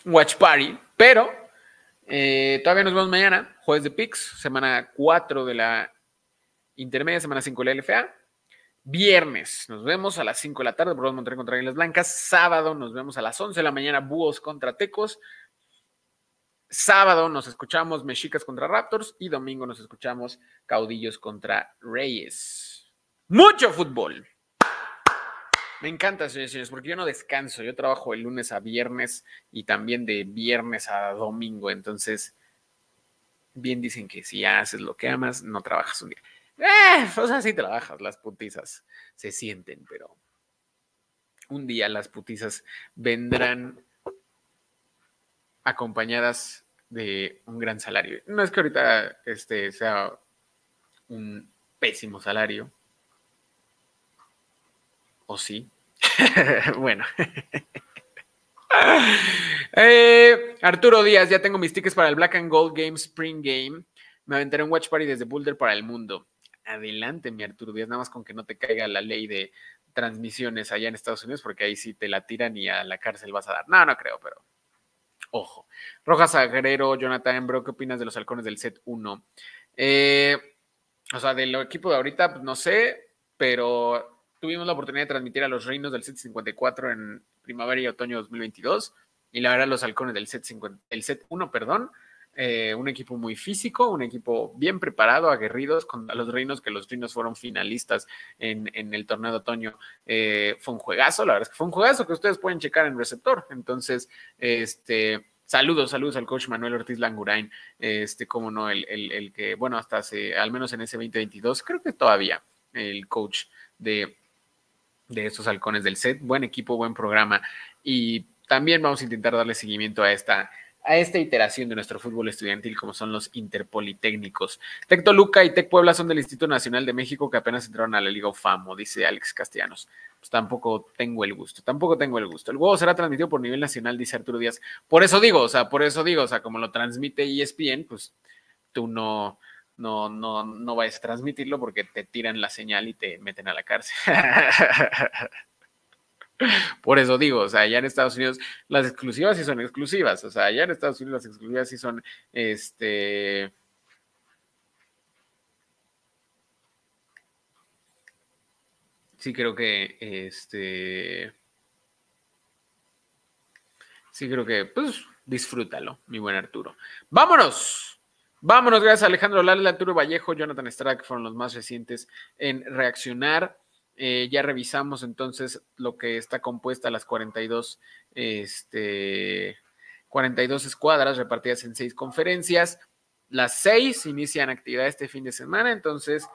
watch party, pero eh, todavía nos vemos mañana, jueves de PIX, semana 4 de la intermedia, semana 5 de la LFA. Viernes nos vemos a las 5 de la tarde, podemos Monterrey contra Aguilas Blancas. Sábado nos vemos a las 11 de la mañana, Búhos contra Tecos. Sábado nos escuchamos Mexicas contra Raptors y domingo nos escuchamos Caudillos contra Reyes. Mucho fútbol. Me encanta, señores, señores, porque yo no descanso. Yo trabajo de lunes a viernes y también de viernes a domingo. Entonces, bien dicen que si haces lo que amas, no trabajas un día. Eh, o sea, sí trabajas, las putizas se sienten, pero un día las putizas vendrán acompañadas de un gran salario. No es que ahorita este sea un pésimo salario. ¿O sí? [LAUGHS] bueno. Eh, Arturo Díaz, ya tengo mis tickets para el Black and Gold Game Spring Game. Me aventaré un Watch Party desde Boulder para el mundo adelante, mi Arturo Díaz, nada más con que no te caiga la ley de transmisiones allá en Estados Unidos, porque ahí sí te la tiran y a la cárcel vas a dar. No, no creo, pero ojo. Rojas Agrero, Jonathan Embro, ¿qué opinas de los halcones del set 1? Eh, o sea, del equipo de ahorita, pues no sé, pero tuvimos la oportunidad de transmitir a los reinos del set 54 en primavera y otoño 2022, y la verdad los halcones del set, set 1, perdón, eh, un equipo muy físico, un equipo bien preparado, aguerridos con los Reinos, que los Reinos fueron finalistas en, el torneo de otoño. Eh, fue un juegazo, la verdad es que fue un juegazo que ustedes pueden checar en receptor. Entonces, este. Saludos, saludos al coach Manuel Ortiz Langurain, este, como no, el, el, que, bueno, hasta hace, al menos en ese 2022, creo que todavía el coach de, de estos halcones del set. Buen equipo, buen programa. Y también vamos a intentar darle seguimiento a esta a esta iteración de nuestro fútbol estudiantil, como son los interpolitécnicos. Tec Toluca y Tec Puebla son del Instituto Nacional de México que apenas entraron a la Liga Famo, dice Alex Castellanos. Pues tampoco tengo el gusto, tampoco tengo el gusto. El juego será transmitido por nivel nacional, dice Arturo Díaz. Por eso digo, o sea, por eso digo, o sea, como lo transmite ESPN, pues tú no, no, no, no vas a transmitirlo porque te tiran la señal y te meten a la cárcel. [LAUGHS] Por eso digo, o sea, allá en Estados Unidos las exclusivas sí son exclusivas, o sea, allá en Estados Unidos las exclusivas sí son, este... Sí creo que, este... Sí creo que, pues, disfrútalo, mi buen Arturo. Vámonos. Vámonos, gracias Alejandro Lale, Arturo Vallejo, Jonathan Estrada, que fueron los más recientes en reaccionar. Eh, ya revisamos entonces lo que está compuesta las 42, este, 42 escuadras repartidas en seis conferencias. Las seis inician actividad este fin de semana, entonces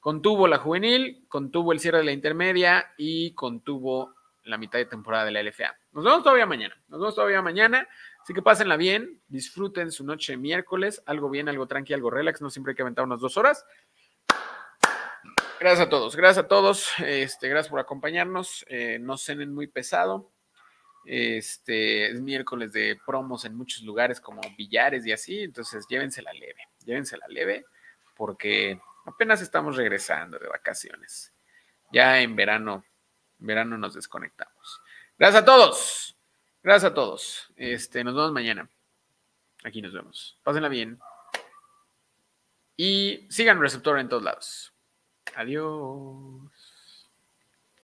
contuvo la juvenil, contuvo el cierre de la intermedia y contuvo la mitad de temporada de la LFA. Nos vemos todavía mañana, nos vemos todavía mañana, así que pásenla bien, disfruten su noche miércoles, algo bien, algo tranqui, algo relax, no siempre hay que aventar unas dos horas. Gracias a todos, gracias a todos. Este, gracias por acompañarnos. Eh, no cenen muy pesado. Este es miércoles de promos en muchos lugares como billares y así. Entonces, llévensela leve, llévensela leve, porque apenas estamos regresando de vacaciones. Ya en verano, en verano nos desconectamos. Gracias a todos. Gracias a todos. Este, nos vemos mañana. Aquí nos vemos. Pásenla bien. Y sigan Receptor en todos lados. Adiós.